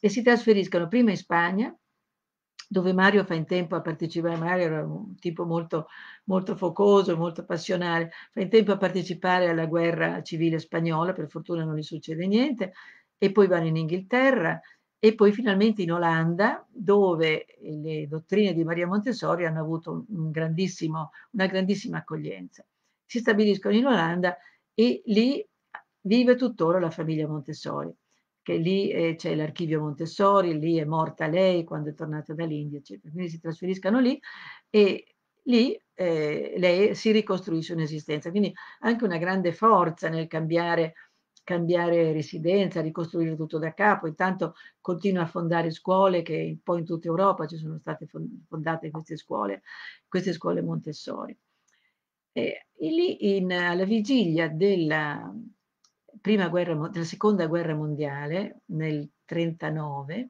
Speaker 1: E si trasferiscono prima in Spagna, dove Mario fa in tempo a partecipare, Mario era un tipo molto, molto focoso, molto passionale, fa in tempo a partecipare alla guerra civile spagnola, per fortuna non gli succede niente, e poi vanno in Inghilterra e poi finalmente in Olanda, dove eh, le dottrine di Maria Montessori hanno avuto un una grandissima accoglienza. Si stabiliscono in Olanda e lì vive tuttora la famiglia Montessori, che lì eh, c'è l'archivio Montessori, lì è morta lei quando è tornata dall'India, eccetera. Quindi si trasferiscono lì e lì eh, lei si ricostruisce un'esistenza. Quindi anche una grande forza nel cambiare cambiare residenza, ricostruire tutto da capo, intanto continua a fondare scuole che poi in tutta Europa ci sono state fondate queste scuole, queste scuole Montessori. E lì in, alla vigilia della, prima guerra, della, seconda guerra mondiale, nel 1939,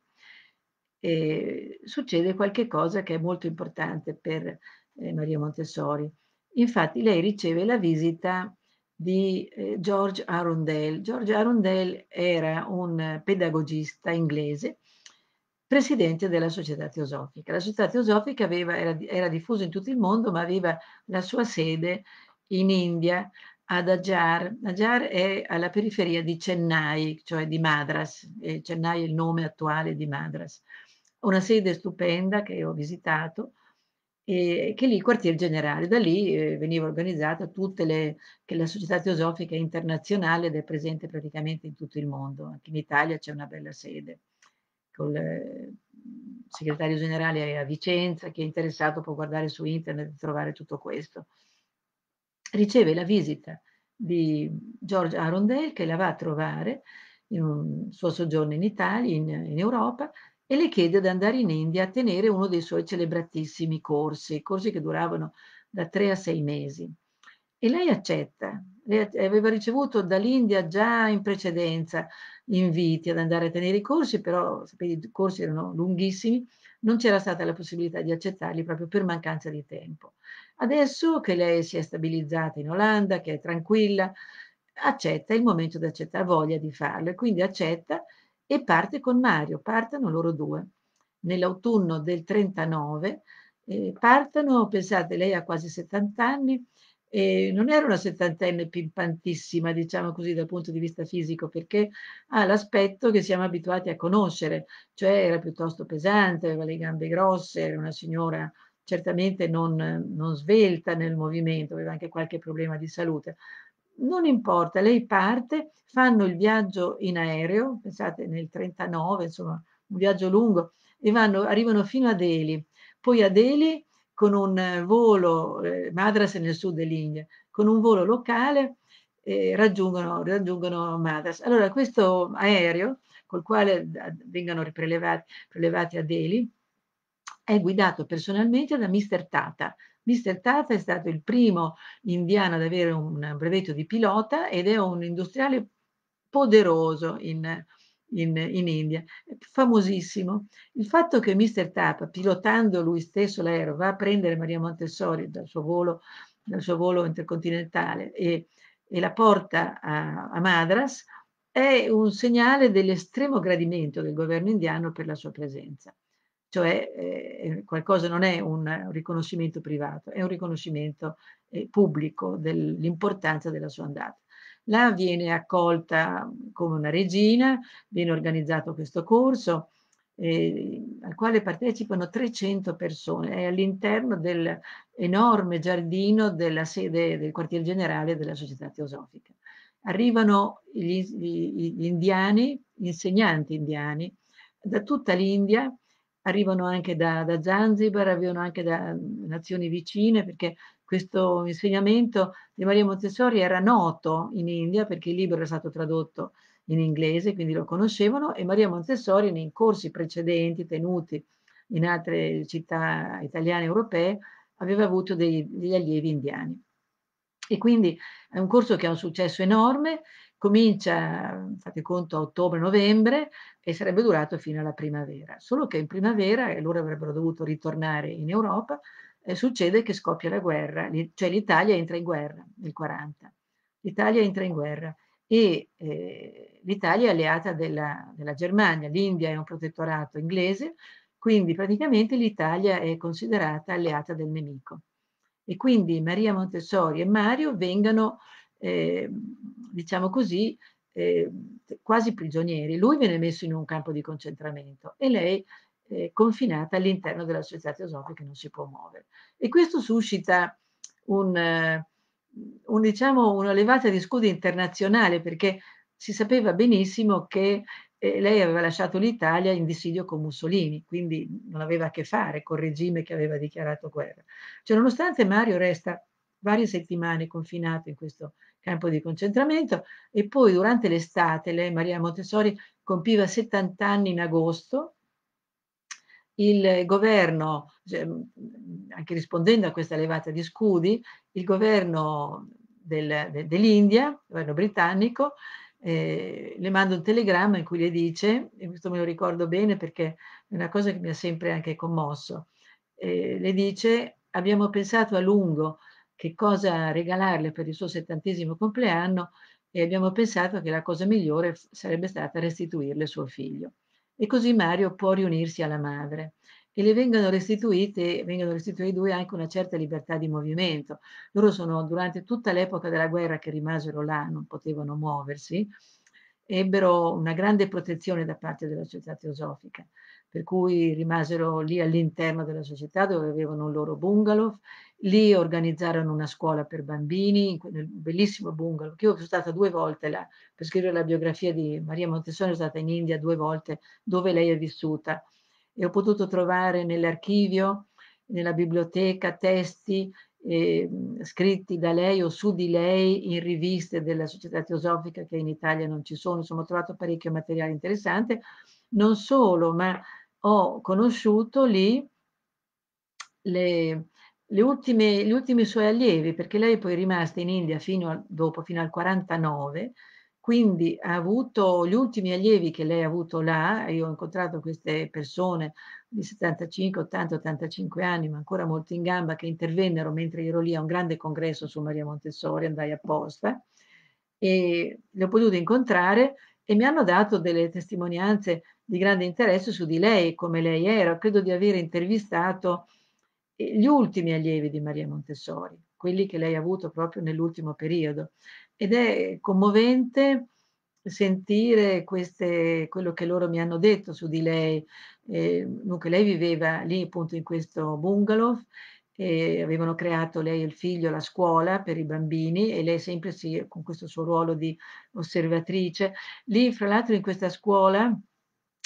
Speaker 1: eh, succede qualcosa che è molto importante per eh, Maria Montessori. Infatti lei riceve la visita di eh, George Arundel. George Arundel era un pedagogista inglese, presidente della Società Teosofica. La Società Teosofica aveva, era, era diffusa in tutto il mondo, ma aveva la sua sede in India, ad Ajar. Ajar è alla periferia di Chennai, cioè di Madras. E Chennai è il nome attuale di Madras. Una sede stupenda che ho visitato, e che lì il quartier generale, da lì eh, veniva organizzata tutte le, che la società teosofica internazionale ed è presente praticamente in tutto il mondo, anche in Italia c'è una bella sede, col eh, segretario generale a Vicenza, chi è interessato può guardare su internet e trovare tutto questo. Riceve la visita di George Arundel che la va a trovare in un suo soggiorno in Italia, in, in Europa, e le chiede di andare in India a tenere uno dei suoi celebratissimi corsi, corsi che duravano da tre a sei mesi. E lei accetta, aveva ricevuto dall'India già in precedenza inviti ad andare a tenere i corsi, però sapete, i corsi erano lunghissimi, non c'era stata la possibilità di accettarli proprio per mancanza di tempo. Adesso che lei si è stabilizzata in Olanda, che è tranquilla, accetta, è il momento di accettare, ha voglia di farlo e quindi accetta e parte con Mario, partono loro due. Nell'autunno del 39 eh, partono, pensate, lei ha quasi 70 anni, eh, non era una settantenne pimpantissima, diciamo così, dal punto di vista fisico, perché ha l'aspetto che siamo abituati a conoscere, cioè era piuttosto pesante, aveva le gambe grosse, era una signora certamente non, non svelta nel movimento, aveva anche qualche problema di salute, non importa, lei parte, fanno il viaggio in aereo, pensate nel 39, insomma un viaggio lungo, e vanno, arrivano fino a Delhi, poi a Delhi con un eh, volo, eh, Madras è nel sud dell'India, con un volo locale eh, raggiungono, raggiungono Madras. Allora questo aereo, col quale vengono prelevati, prelevati a Delhi, è guidato personalmente da Mr. Tata, Mr. Tata è stato il primo indiano ad avere un brevetto di pilota ed è un industriale poderoso in, in, in, India, famosissimo. Il fatto che Mr. Tata, pilotando lui stesso l'aereo, va a prendere Maria Montessori dal suo volo, dal suo volo intercontinentale e, e, la porta a, a Madras, è un segnale dell'estremo gradimento del governo indiano per la sua presenza cioè eh, qualcosa non è un riconoscimento privato, è un riconoscimento eh, pubblico dell'importanza della sua andata. Là viene accolta come una regina, viene organizzato questo corso eh, al quale partecipano 300 persone, è all'interno dell'enorme giardino della sede del quartier generale della società teosofica. Arrivano gli, gli, gli indiani, insegnanti indiani, da tutta l'India, arrivano anche da, da Zanzibar, arrivano anche da mm, nazioni vicine, perché questo insegnamento di Maria Montessori era noto in India perché il libro era stato tradotto in inglese, quindi lo conoscevano, e Maria Montessori nei corsi precedenti tenuti in altre città italiane e europee aveva avuto dei, degli allievi indiani. E quindi è un corso che ha un successo enorme comincia, fate conto, a ottobre-novembre e sarebbe durato fino alla primavera. Solo che in primavera, e loro avrebbero dovuto ritornare in Europa, eh, succede che scoppia la guerra, cioè l'Italia entra in guerra nel 40. L'Italia entra in guerra e eh, l'Italia è alleata della, della Germania, l'India è un protettorato inglese, quindi praticamente l'Italia è considerata alleata del nemico. E quindi Maria Montessori e Mario vengano eh, diciamo così, eh, quasi prigionieri. Lui viene messo in un campo di concentramento e lei è eh, confinata all'interno della società teosofica non si può muovere. E questo suscita un, eh, un, diciamo, una levata di scudi internazionale perché si sapeva benissimo che eh, lei aveva lasciato l'Italia in dissidio con Mussolini, quindi non aveva a che fare col regime che aveva dichiarato guerra. Cioè, nonostante Mario resta varie settimane confinato in questo campo di concentramento e poi durante l'estate, lei Maria Montessori compiva 70 anni in agosto, il governo, cioè, anche rispondendo a questa levata di scudi, il governo del, de, dell'India, il governo britannico, eh, le manda un telegramma in cui le dice, e questo me lo ricordo bene perché è una cosa che mi ha sempre anche commosso, eh, le dice abbiamo pensato a lungo che cosa regalarle per il suo settantesimo compleanno e abbiamo pensato che la cosa migliore sarebbe stata restituirle suo figlio. E così Mario può riunirsi alla madre e le vengono restituite, vengono restituite due anche una certa libertà di movimento. Loro sono durante tutta l'epoca della guerra che rimasero là, non potevano muoversi, ebbero una grande protezione da parte della società teosofica, per cui rimasero lì all'interno della società dove avevano un loro bungalow, lì organizzarono una scuola per bambini, nel bellissimo bungalow, che io sono stata due volte là, per scrivere la biografia di Maria Montessori, sono stata in India due volte dove lei è vissuta e ho potuto trovare nell'archivio, nella biblioteca, testi eh, scritti da lei o su di lei in riviste della società teosofica che in Italia non ci sono, insomma ho trovato parecchio materiale interessante, non solo, ma ho conosciuto lì le, le ultime, gli ultimi suoi allievi, perché lei poi è rimasta in India fino al, dopo, fino al 49, quindi ha avuto gli ultimi allievi che lei ha avuto là, io ho incontrato queste persone di 75, 80, 85 anni, ma ancora molto in gamba, che intervennero mentre ero lì a un grande congresso su Maria Montessori, andai apposta, e le ho potute incontrare e mi hanno dato delle testimonianze di grande interesse su di lei, come lei era. Credo di aver intervistato eh, gli ultimi allievi di Maria Montessori, quelli che lei ha avuto proprio nell'ultimo periodo ed è commovente sentire queste, quello che loro mi hanno detto su di lei. Eh, dunque lei viveva lì appunto in questo bungalow e avevano creato lei e il figlio la scuola per i bambini e lei sempre si, con questo suo ruolo di osservatrice. Lì fra l'altro in questa scuola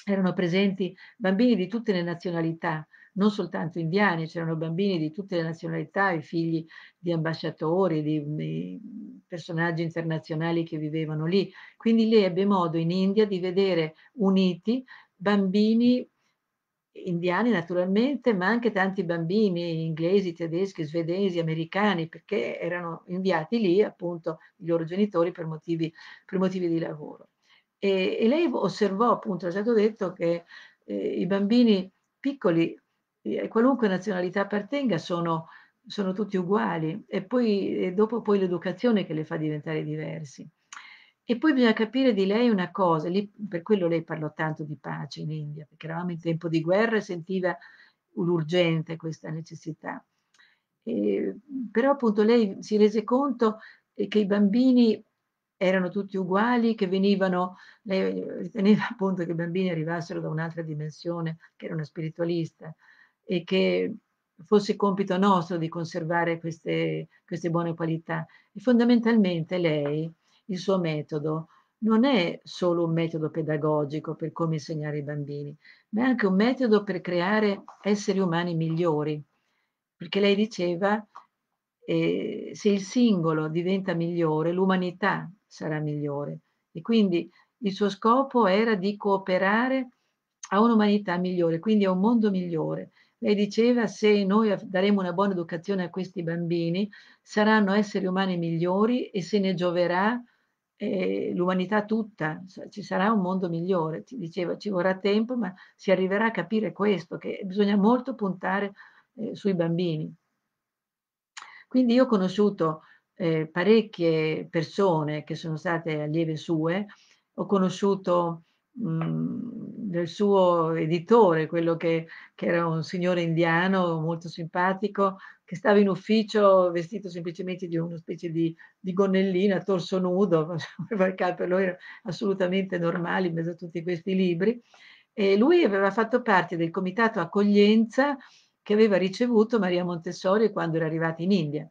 Speaker 1: erano presenti bambini di tutte le nazionalità, non soltanto indiani, c'erano bambini di tutte le nazionalità, i figli di ambasciatori, di, di mm, personaggi internazionali che vivevano lì. Quindi lei ebbe modo in India di vedere uniti bambini indiani naturalmente, ma anche tanti bambini inglesi, tedeschi, svedesi, americani, perché erano inviati lì appunto i loro genitori per motivi, per motivi di lavoro. E, e, lei osservò appunto, è stato detto che eh, i bambini piccoli qualunque nazionalità appartenga, sono, sono tutti uguali e poi e dopo poi l'educazione che le fa diventare diversi. E poi bisogna capire di lei una cosa, lì, per quello lei parlò tanto di pace in India, perché eravamo in tempo di guerra e sentiva l'urgente questa necessità. E, però appunto lei si rese conto eh, che i bambini erano tutti uguali, che venivano, lei riteneva appunto che i bambini arrivassero da un'altra dimensione, che era una spiritualista, e che fosse compito nostro di conservare queste, queste buone qualità. E fondamentalmente lei, il suo metodo, non è solo un metodo pedagogico per come insegnare i bambini, ma è anche un metodo per creare esseri umani migliori. Perché lei diceva, eh, se il singolo diventa migliore, l'umanità sarà migliore. E quindi il suo scopo era di cooperare a un'umanità migliore, quindi a un mondo migliore. Lei diceva se noi daremo una buona educazione a questi bambini saranno esseri umani migliori e se ne gioverà eh, l'umanità tutta, ci sarà un mondo migliore, ci diceva ci vorrà tempo ma si arriverà a capire questo, che bisogna molto puntare eh, sui bambini. Quindi io ho conosciuto eh, parecchie persone che sono state allieve sue, ho conosciuto mh, mm, del suo editore, quello che, che, era un signore indiano molto simpatico, che stava in ufficio vestito semplicemente di una specie di, di gonnellina, torso nudo, per lui era assolutamente normale in mezzo a tutti questi libri. E lui aveva fatto parte del comitato accoglienza che aveva ricevuto Maria Montessori quando era arrivata in India,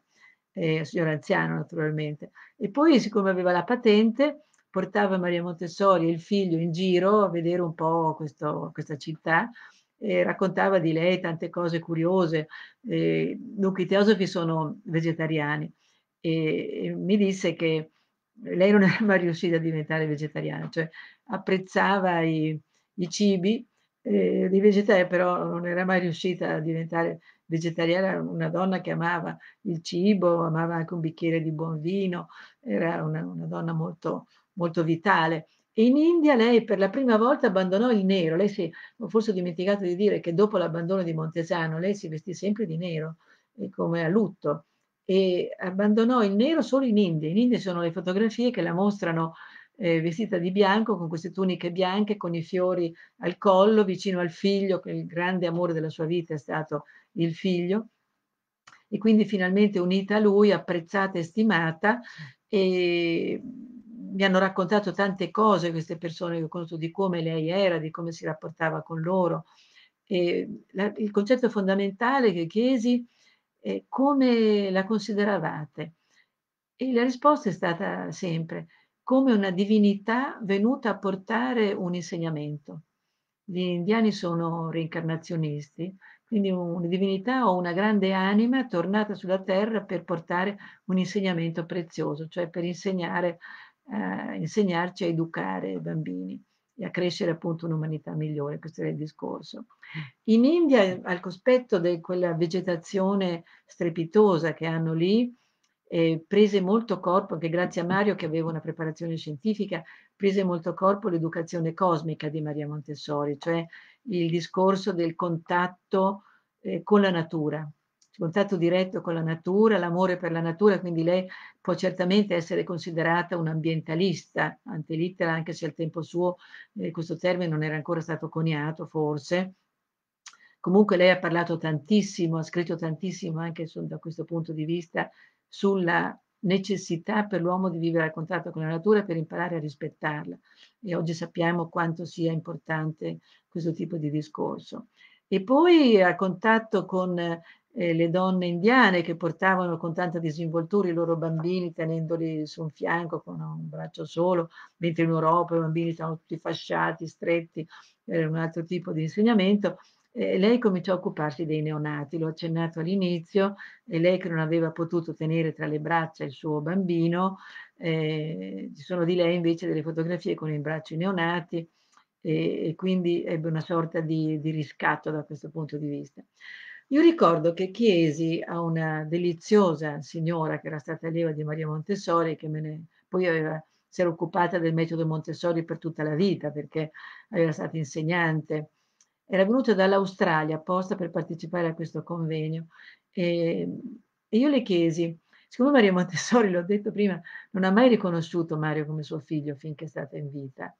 Speaker 1: eh, signor anziano naturalmente. E poi, siccome aveva la patente, portava Maria Montessori e il figlio in giro a vedere un po' questo, questa città e raccontava di lei tante cose curiose. E, dunque i teosofi sono vegetariani e, e mi disse che lei non era mai riuscita a diventare vegetariana, cioè apprezzava i, i cibi eh, di vegetariani, però non era mai riuscita a diventare vegetariana, una donna che amava il cibo, amava anche un bicchiere di buon vino, era una, una donna molto, molto vitale. E in India lei per la prima volta abbandonò il nero, lei si, forse ho dimenticato di dire che dopo l'abbandono di Montesano lei si vestì sempre di nero, e eh, come a lutto, e abbandonò il nero solo in India. In India sono le fotografie che la mostrano eh, vestita di bianco, con queste tuniche bianche, con i fiori al collo, vicino al figlio, che il grande amore della sua vita è stato il figlio, e quindi finalmente unita a lui, apprezzata e stimata, e mi hanno raccontato tante cose queste persone che ho conosciuto di come lei era, di come si rapportava con loro. La, il concetto fondamentale che chiesi è come la consideravate? E la risposta è stata sempre come una divinità venuta a portare un insegnamento. Gli indiani sono reincarnazionisti, quindi una divinità o una grande anima tornata sulla terra per portare un insegnamento prezioso, cioè per insegnare a eh, insegnarci a educare i bambini e a crescere appunto un'umanità migliore, questo era il discorso. In India, al cospetto di quella vegetazione strepitosa che hanno lì, eh, prese molto corpo, anche grazie a Mario che aveva una preparazione scientifica, prese molto corpo l'educazione cosmica di Maria Montessori, cioè il discorso del contatto eh, con la natura, contatto diretto con la natura, l'amore per la natura, quindi lei può certamente essere considerata un'ambientalista, ante anche se al tempo suo eh, questo termine non era ancora stato coniato, forse. Comunque lei ha parlato tantissimo, ha scritto tantissimo anche su, da questo punto di vista sulla necessità per l'uomo di vivere al contatto con la natura per imparare a rispettarla e oggi sappiamo quanto sia importante questo tipo di discorso. E poi a contatto con eh, le donne indiane che portavano con tanta disinvoltura i loro bambini tenendoli su un fianco con un braccio solo, mentre in Europa i bambini stavano tutti fasciati, stretti, era un altro tipo di insegnamento. Eh, lei cominciò a occuparsi dei neonati, l'ho accennato all'inizio, e lei che non aveva potuto tenere tra le braccia il suo bambino, eh, ci sono di lei invece delle fotografie con in braccio i neonati e, e quindi ebbe una sorta di, di riscatto da questo punto di vista. Io ricordo che chiesi a una deliziosa signora che era stata allieva di Maria Montessori, che me ne, poi aveva, si era occupata del metodo Montessori per tutta la vita, perché era stata insegnante, era venuta dall'Australia apposta per partecipare a questo convegno e, e io le chiesi, siccome Maria Montessori, l'ho detto prima, non ha mai riconosciuto Mario come suo figlio finché è stata in vita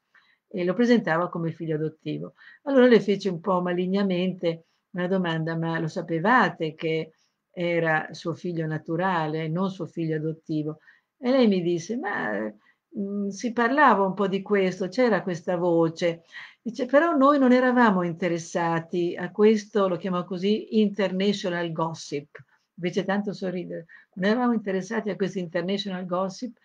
Speaker 1: e lo presentava come figlio adottivo, allora le fece un po' malignamente una domanda, ma lo sapevate che era suo figlio naturale, non suo figlio adottivo? E lei mi disse, ma mh, mm, si parlava un po' di questo, c'era questa voce. Dice, però noi non eravamo interessati a questo, lo chiamo così, international gossip. Invece tanto sorridere, non eravamo interessati a questo international gossip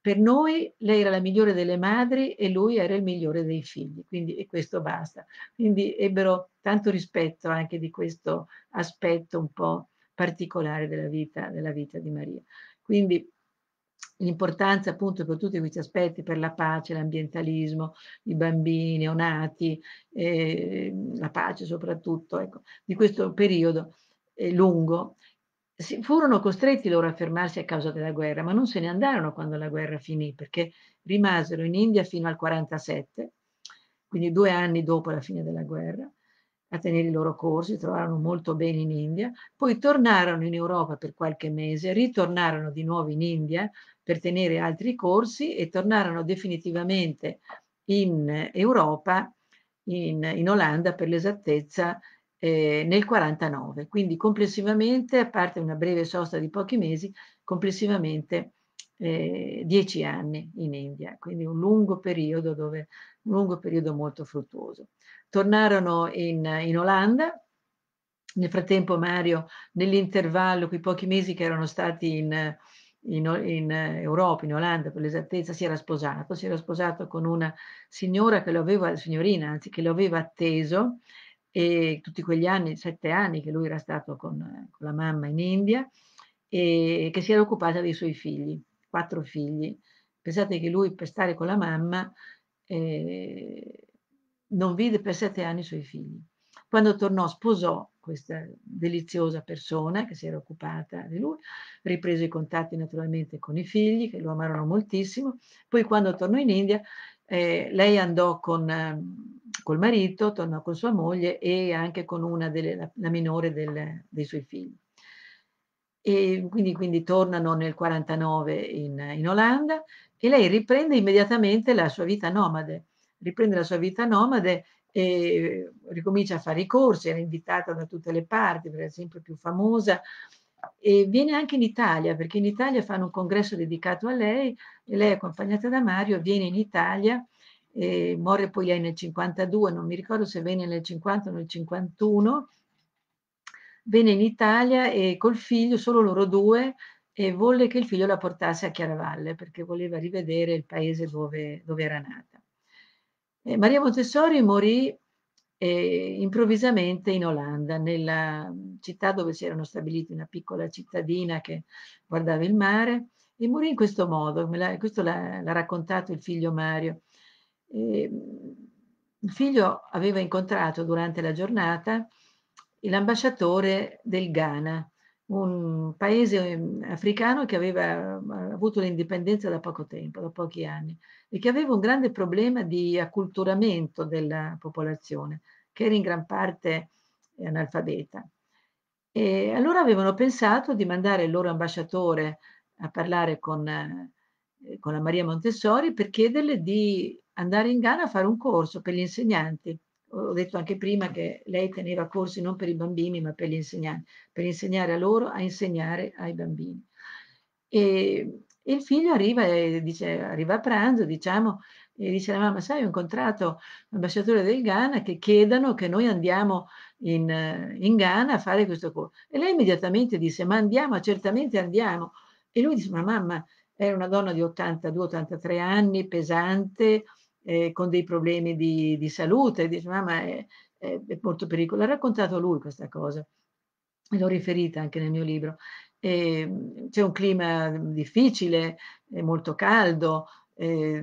Speaker 1: per noi lei era la migliore delle madri e lui era il migliore dei figli, quindi e questo basta. Quindi ebbero tanto rispetto anche di questo aspetto un po' particolare della vita, della vita di Maria. Quindi l'importanza appunto per tutti questi aspetti, per la pace, l'ambientalismo, i bambini neonati, eh, la pace soprattutto, ecco, di questo periodo eh, lungo si furono costretti loro a fermarsi a causa della guerra, ma non se ne andarono quando la guerra finì, perché rimasero in India fino al 47, quindi due anni dopo la fine della guerra, a tenere i loro corsi, trovarono molto bene in India, poi tornarono in Europa per qualche mese, ritornarono di nuovo in India per tenere altri corsi e tornarono definitivamente in Europa, in, in Olanda per l'esattezza, eh, nel 49. Quindi complessivamente, a parte una breve sosta di pochi mesi, complessivamente eh, dieci anni in India, quindi un lungo periodo, dove, un lungo periodo molto fruttuoso. Tornarono in, in Olanda, nel frattempo Mario, nell'intervallo, quei pochi mesi che erano stati in, in, in, Europa, in Olanda per l'esattezza, si era sposato, si era sposato con una signora che lo aveva, signorina anzi, che lo aveva atteso e tutti quegli anni, sette anni che lui era stato con, eh, con la mamma in India e che si era occupata dei suoi figli, quattro figli. Pensate che lui per stare con la mamma eh, non vide per sette anni i suoi figli. Quando tornò sposò questa deliziosa persona che si era occupata di lui, ripreso i contatti naturalmente con i figli che lo amarono moltissimo. Poi quando tornò in India eh, lei andò con... Ehm, col marito, tornò con sua moglie e anche con una delle, la, la minore del, dei suoi figli. E quindi, quindi tornano nel 49 in, in Olanda e lei riprende immediatamente la sua vita nomade, riprende la sua vita nomade e ricomincia a fare i corsi, era invitata da tutte le parti, per esempio più famosa e viene anche in Italia perché in Italia fanno un congresso dedicato a lei e lei accompagnata da Mario viene in Italia eh, muore Pogliai nel 52, non mi ricordo se venne nel 50 o nel 51, venne in Italia e col figlio, solo loro due, e volle che il figlio la portasse a Chiaravalle perché voleva rivedere il paese dove, dove era nata. Eh, Maria Montessori morì eh, improvvisamente in Olanda, nella città dove si erano stabiliti, una piccola cittadina che guardava il mare, e morì in questo modo, la, questo l'ha, l'ha raccontato il figlio Mario. Ehm, il figlio aveva incontrato durante la giornata l'ambasciatore del Ghana, un paese ehm, africano che aveva ehm, avuto l'indipendenza da poco tempo, da pochi anni, e che aveva un grande problema di acculturamento della popolazione, che era in gran parte eh, analfabeta. E allora avevano pensato di mandare il loro ambasciatore a parlare con, eh, con la Maria Montessori per chiederle di andare in Ghana a fare un corso per gli insegnanti. Ho detto anche prima che lei teneva corsi non per i bambini ma per gli insegnanti, per insegnare a loro a insegnare ai bambini. E, e il figlio arriva, e dice, arriva a pranzo, diciamo, e dice alla mamma, sai, ho incontrato l'ambasciatore del Ghana che chiedono che noi andiamo in, in Ghana a fare questo corso. E lei immediatamente disse, ma andiamo, certamente andiamo. E lui dice, ma mamma, era una donna di 82-83 anni, pesante, eh, con dei problemi di, di salute, dice mamma è, è, è molto pericoloso, l'ha raccontato lui questa cosa, l'ho riferita anche nel mio libro. Eh, c'è un clima difficile, è molto caldo, eh,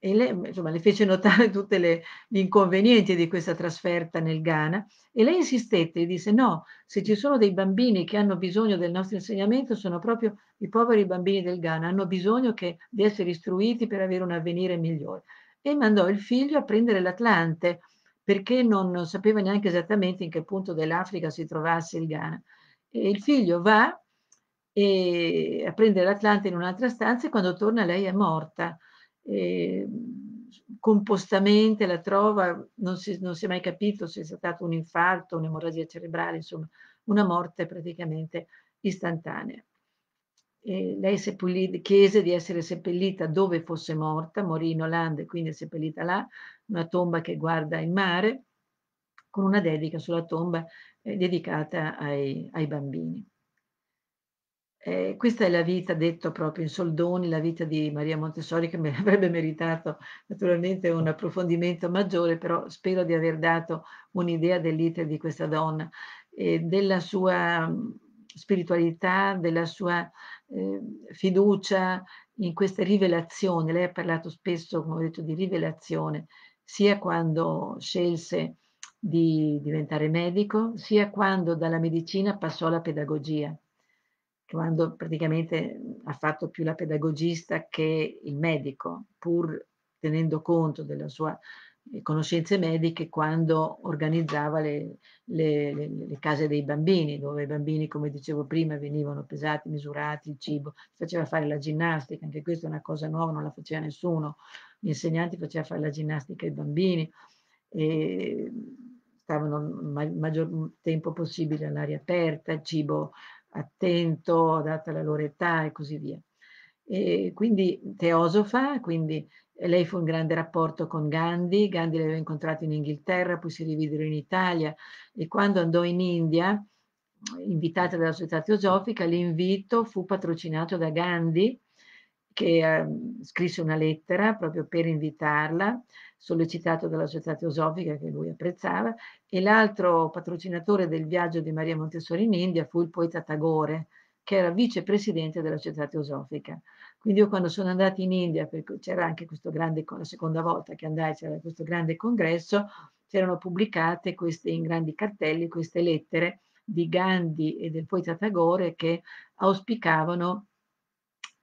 Speaker 1: e le, insomma, le fece notare tutti gli inconvenienti di questa trasferta nel Ghana e lei insistette e disse no, se ci sono dei bambini che hanno bisogno del nostro insegnamento sono proprio i poveri bambini del Ghana, hanno bisogno che, di essere istruiti per avere un avvenire migliore e mandò il figlio a prendere l'Atlante perché non sapeva neanche esattamente in che punto dell'Africa si trovasse il Ghana. E il figlio va e, a prendere l'Atlante in un'altra stanza e quando torna lei è morta. E, compostamente la trova, non si, non si, è mai capito se è stato un infarto, un'emorragia cerebrale, insomma, una morte praticamente istantanea lei seppellì, chiese di essere seppellita dove fosse morta, morì in Olanda e quindi è seppellita là, una tomba che guarda il mare, con una dedica sulla tomba eh, dedicata ai, ai bambini. Eh, questa è la vita, detto proprio in soldoni, la vita di Maria Montessori che mi avrebbe meritato naturalmente un approfondimento maggiore, però spero di aver dato un'idea dell'iter di questa donna, eh, della sua mm, spiritualità, della sua eh, fiducia in queste rivelazioni. Lei ha parlato spesso, come ho detto, di rivelazione, sia quando scelse di diventare medico, sia quando dalla medicina passò alla pedagogia, quando praticamente ha fatto più la pedagogista che il medico, pur tenendo conto della sua eh, conoscenze mediche quando organizzava le, le, le, le, case dei bambini, dove i bambini, come dicevo prima, venivano pesati, misurati, il cibo, faceva fare la ginnastica, anche questa è una cosa nuova, non la faceva nessuno, gli insegnanti facevano fare la ginnastica ai bambini e stavano il maggior tempo possibile all'aria aperta, il cibo attento, adatta alla loro età e così via. E quindi teosofa, quindi lei fu in grande rapporto con Gandhi, Gandhi l'aveva incontrato in Inghilterra, poi si dividero in Italia e quando andò in India, invitata dalla società teosofica, l'invito fu patrocinato da Gandhi che eh, scrisse una lettera proprio per invitarla, sollecitato dalla società teosofica che lui apprezzava, e l'altro patrocinatore del viaggio di Maria Montessori in India fu il poeta Tagore, che era vicepresidente della società teosofica. Quindi io quando sono andata in India, perché c'era anche questo grande, la seconda volta che andai c'era questo grande congresso, c'erano pubblicate queste, in grandi cartelli queste lettere di Gandhi e del poeta Tagore che auspicavano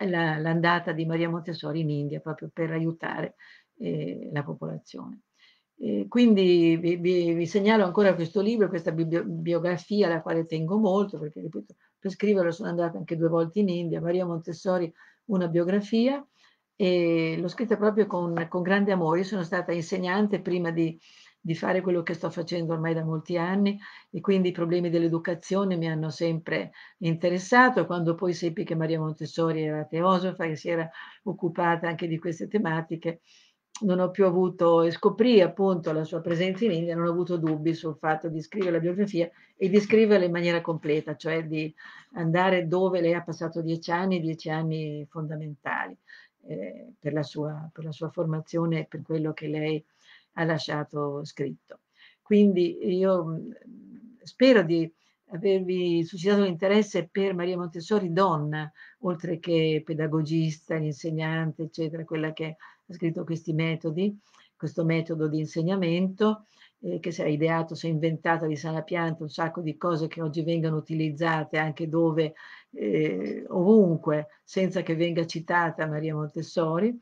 Speaker 1: la, l'andata di Maria Montessori in India proprio per aiutare eh, la popolazione. Eh, quindi vi, vi, vi, segnalo ancora questo libro, questa bibliografia alla quale tengo molto, perché ripeto, per scriverlo sono andata anche due volte in India. Maria Montessori una biografia e l'ho scritta proprio con, con grande amore. Io sono stata insegnante prima di, di fare quello che sto facendo ormai da molti anni e quindi i problemi dell'educazione mi hanno sempre interessato. Quando poi seppi che Maria Montessori era teosofa, che si era occupata anche di queste tematiche, non ho più avuto, e scoprì appunto la sua presenza in India, non ho avuto dubbi sul fatto di scrivere la biografia e di scriverla in maniera completa, cioè di andare dove lei ha passato dieci anni, dieci anni fondamentali eh, per, la sua, per, la sua, formazione e per quello che lei ha lasciato scritto. Quindi io spero di avervi suscitato l'interesse per Maria Montessori donna, oltre che pedagogista, insegnante, eccetera, quella che ha scritto questi metodi, questo metodo di insegnamento eh, che si è ideato, si è inventata di sana pianta, un sacco di cose che oggi vengono utilizzate anche dove, eh, ovunque, senza che venga citata Maria Montessori.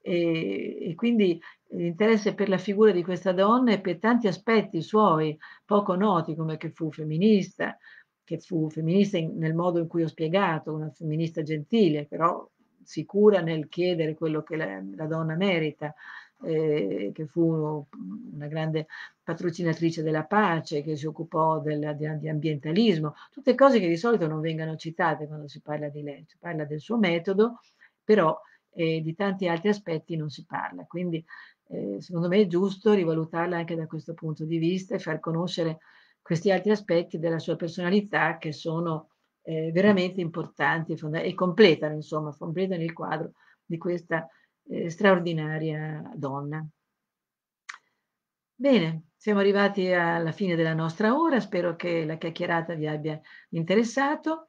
Speaker 1: E, e, quindi L'interesse per la figura di questa donna e per tanti aspetti suoi poco noti, come che fu femminista, che fu femminista in, nel modo in cui ho spiegato, una femminista gentile, però sicura nel chiedere quello che la, la donna merita, eh, che fu una grande patrocinatrice della pace, che si occupò del, di, di, ambientalismo, tutte cose che di solito non vengono citate quando si parla di lei, si parla del suo metodo, però eh, di tanti altri aspetti non si parla. Quindi eh, secondo me è giusto rivalutarla anche da questo punto di vista e far conoscere questi altri aspetti della sua personalità che sono eh, veramente importanti e completano, insomma, completano il quadro di questa eh, straordinaria donna. Bene, siamo arrivati alla fine della nostra ora, spero che la chiacchierata vi abbia interessato.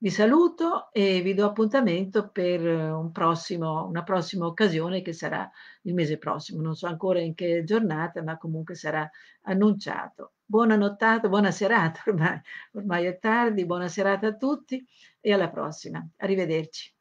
Speaker 1: Vi saluto e vi do appuntamento per eh, un prossimo, una prossima occasione che sarà il mese prossimo. Non so ancora in che giornata, ma comunque sarà annunciato. Buona nottata, buona serata ormai, ormai è tardi, buona serata a tutti e alla prossima. Arrivederci.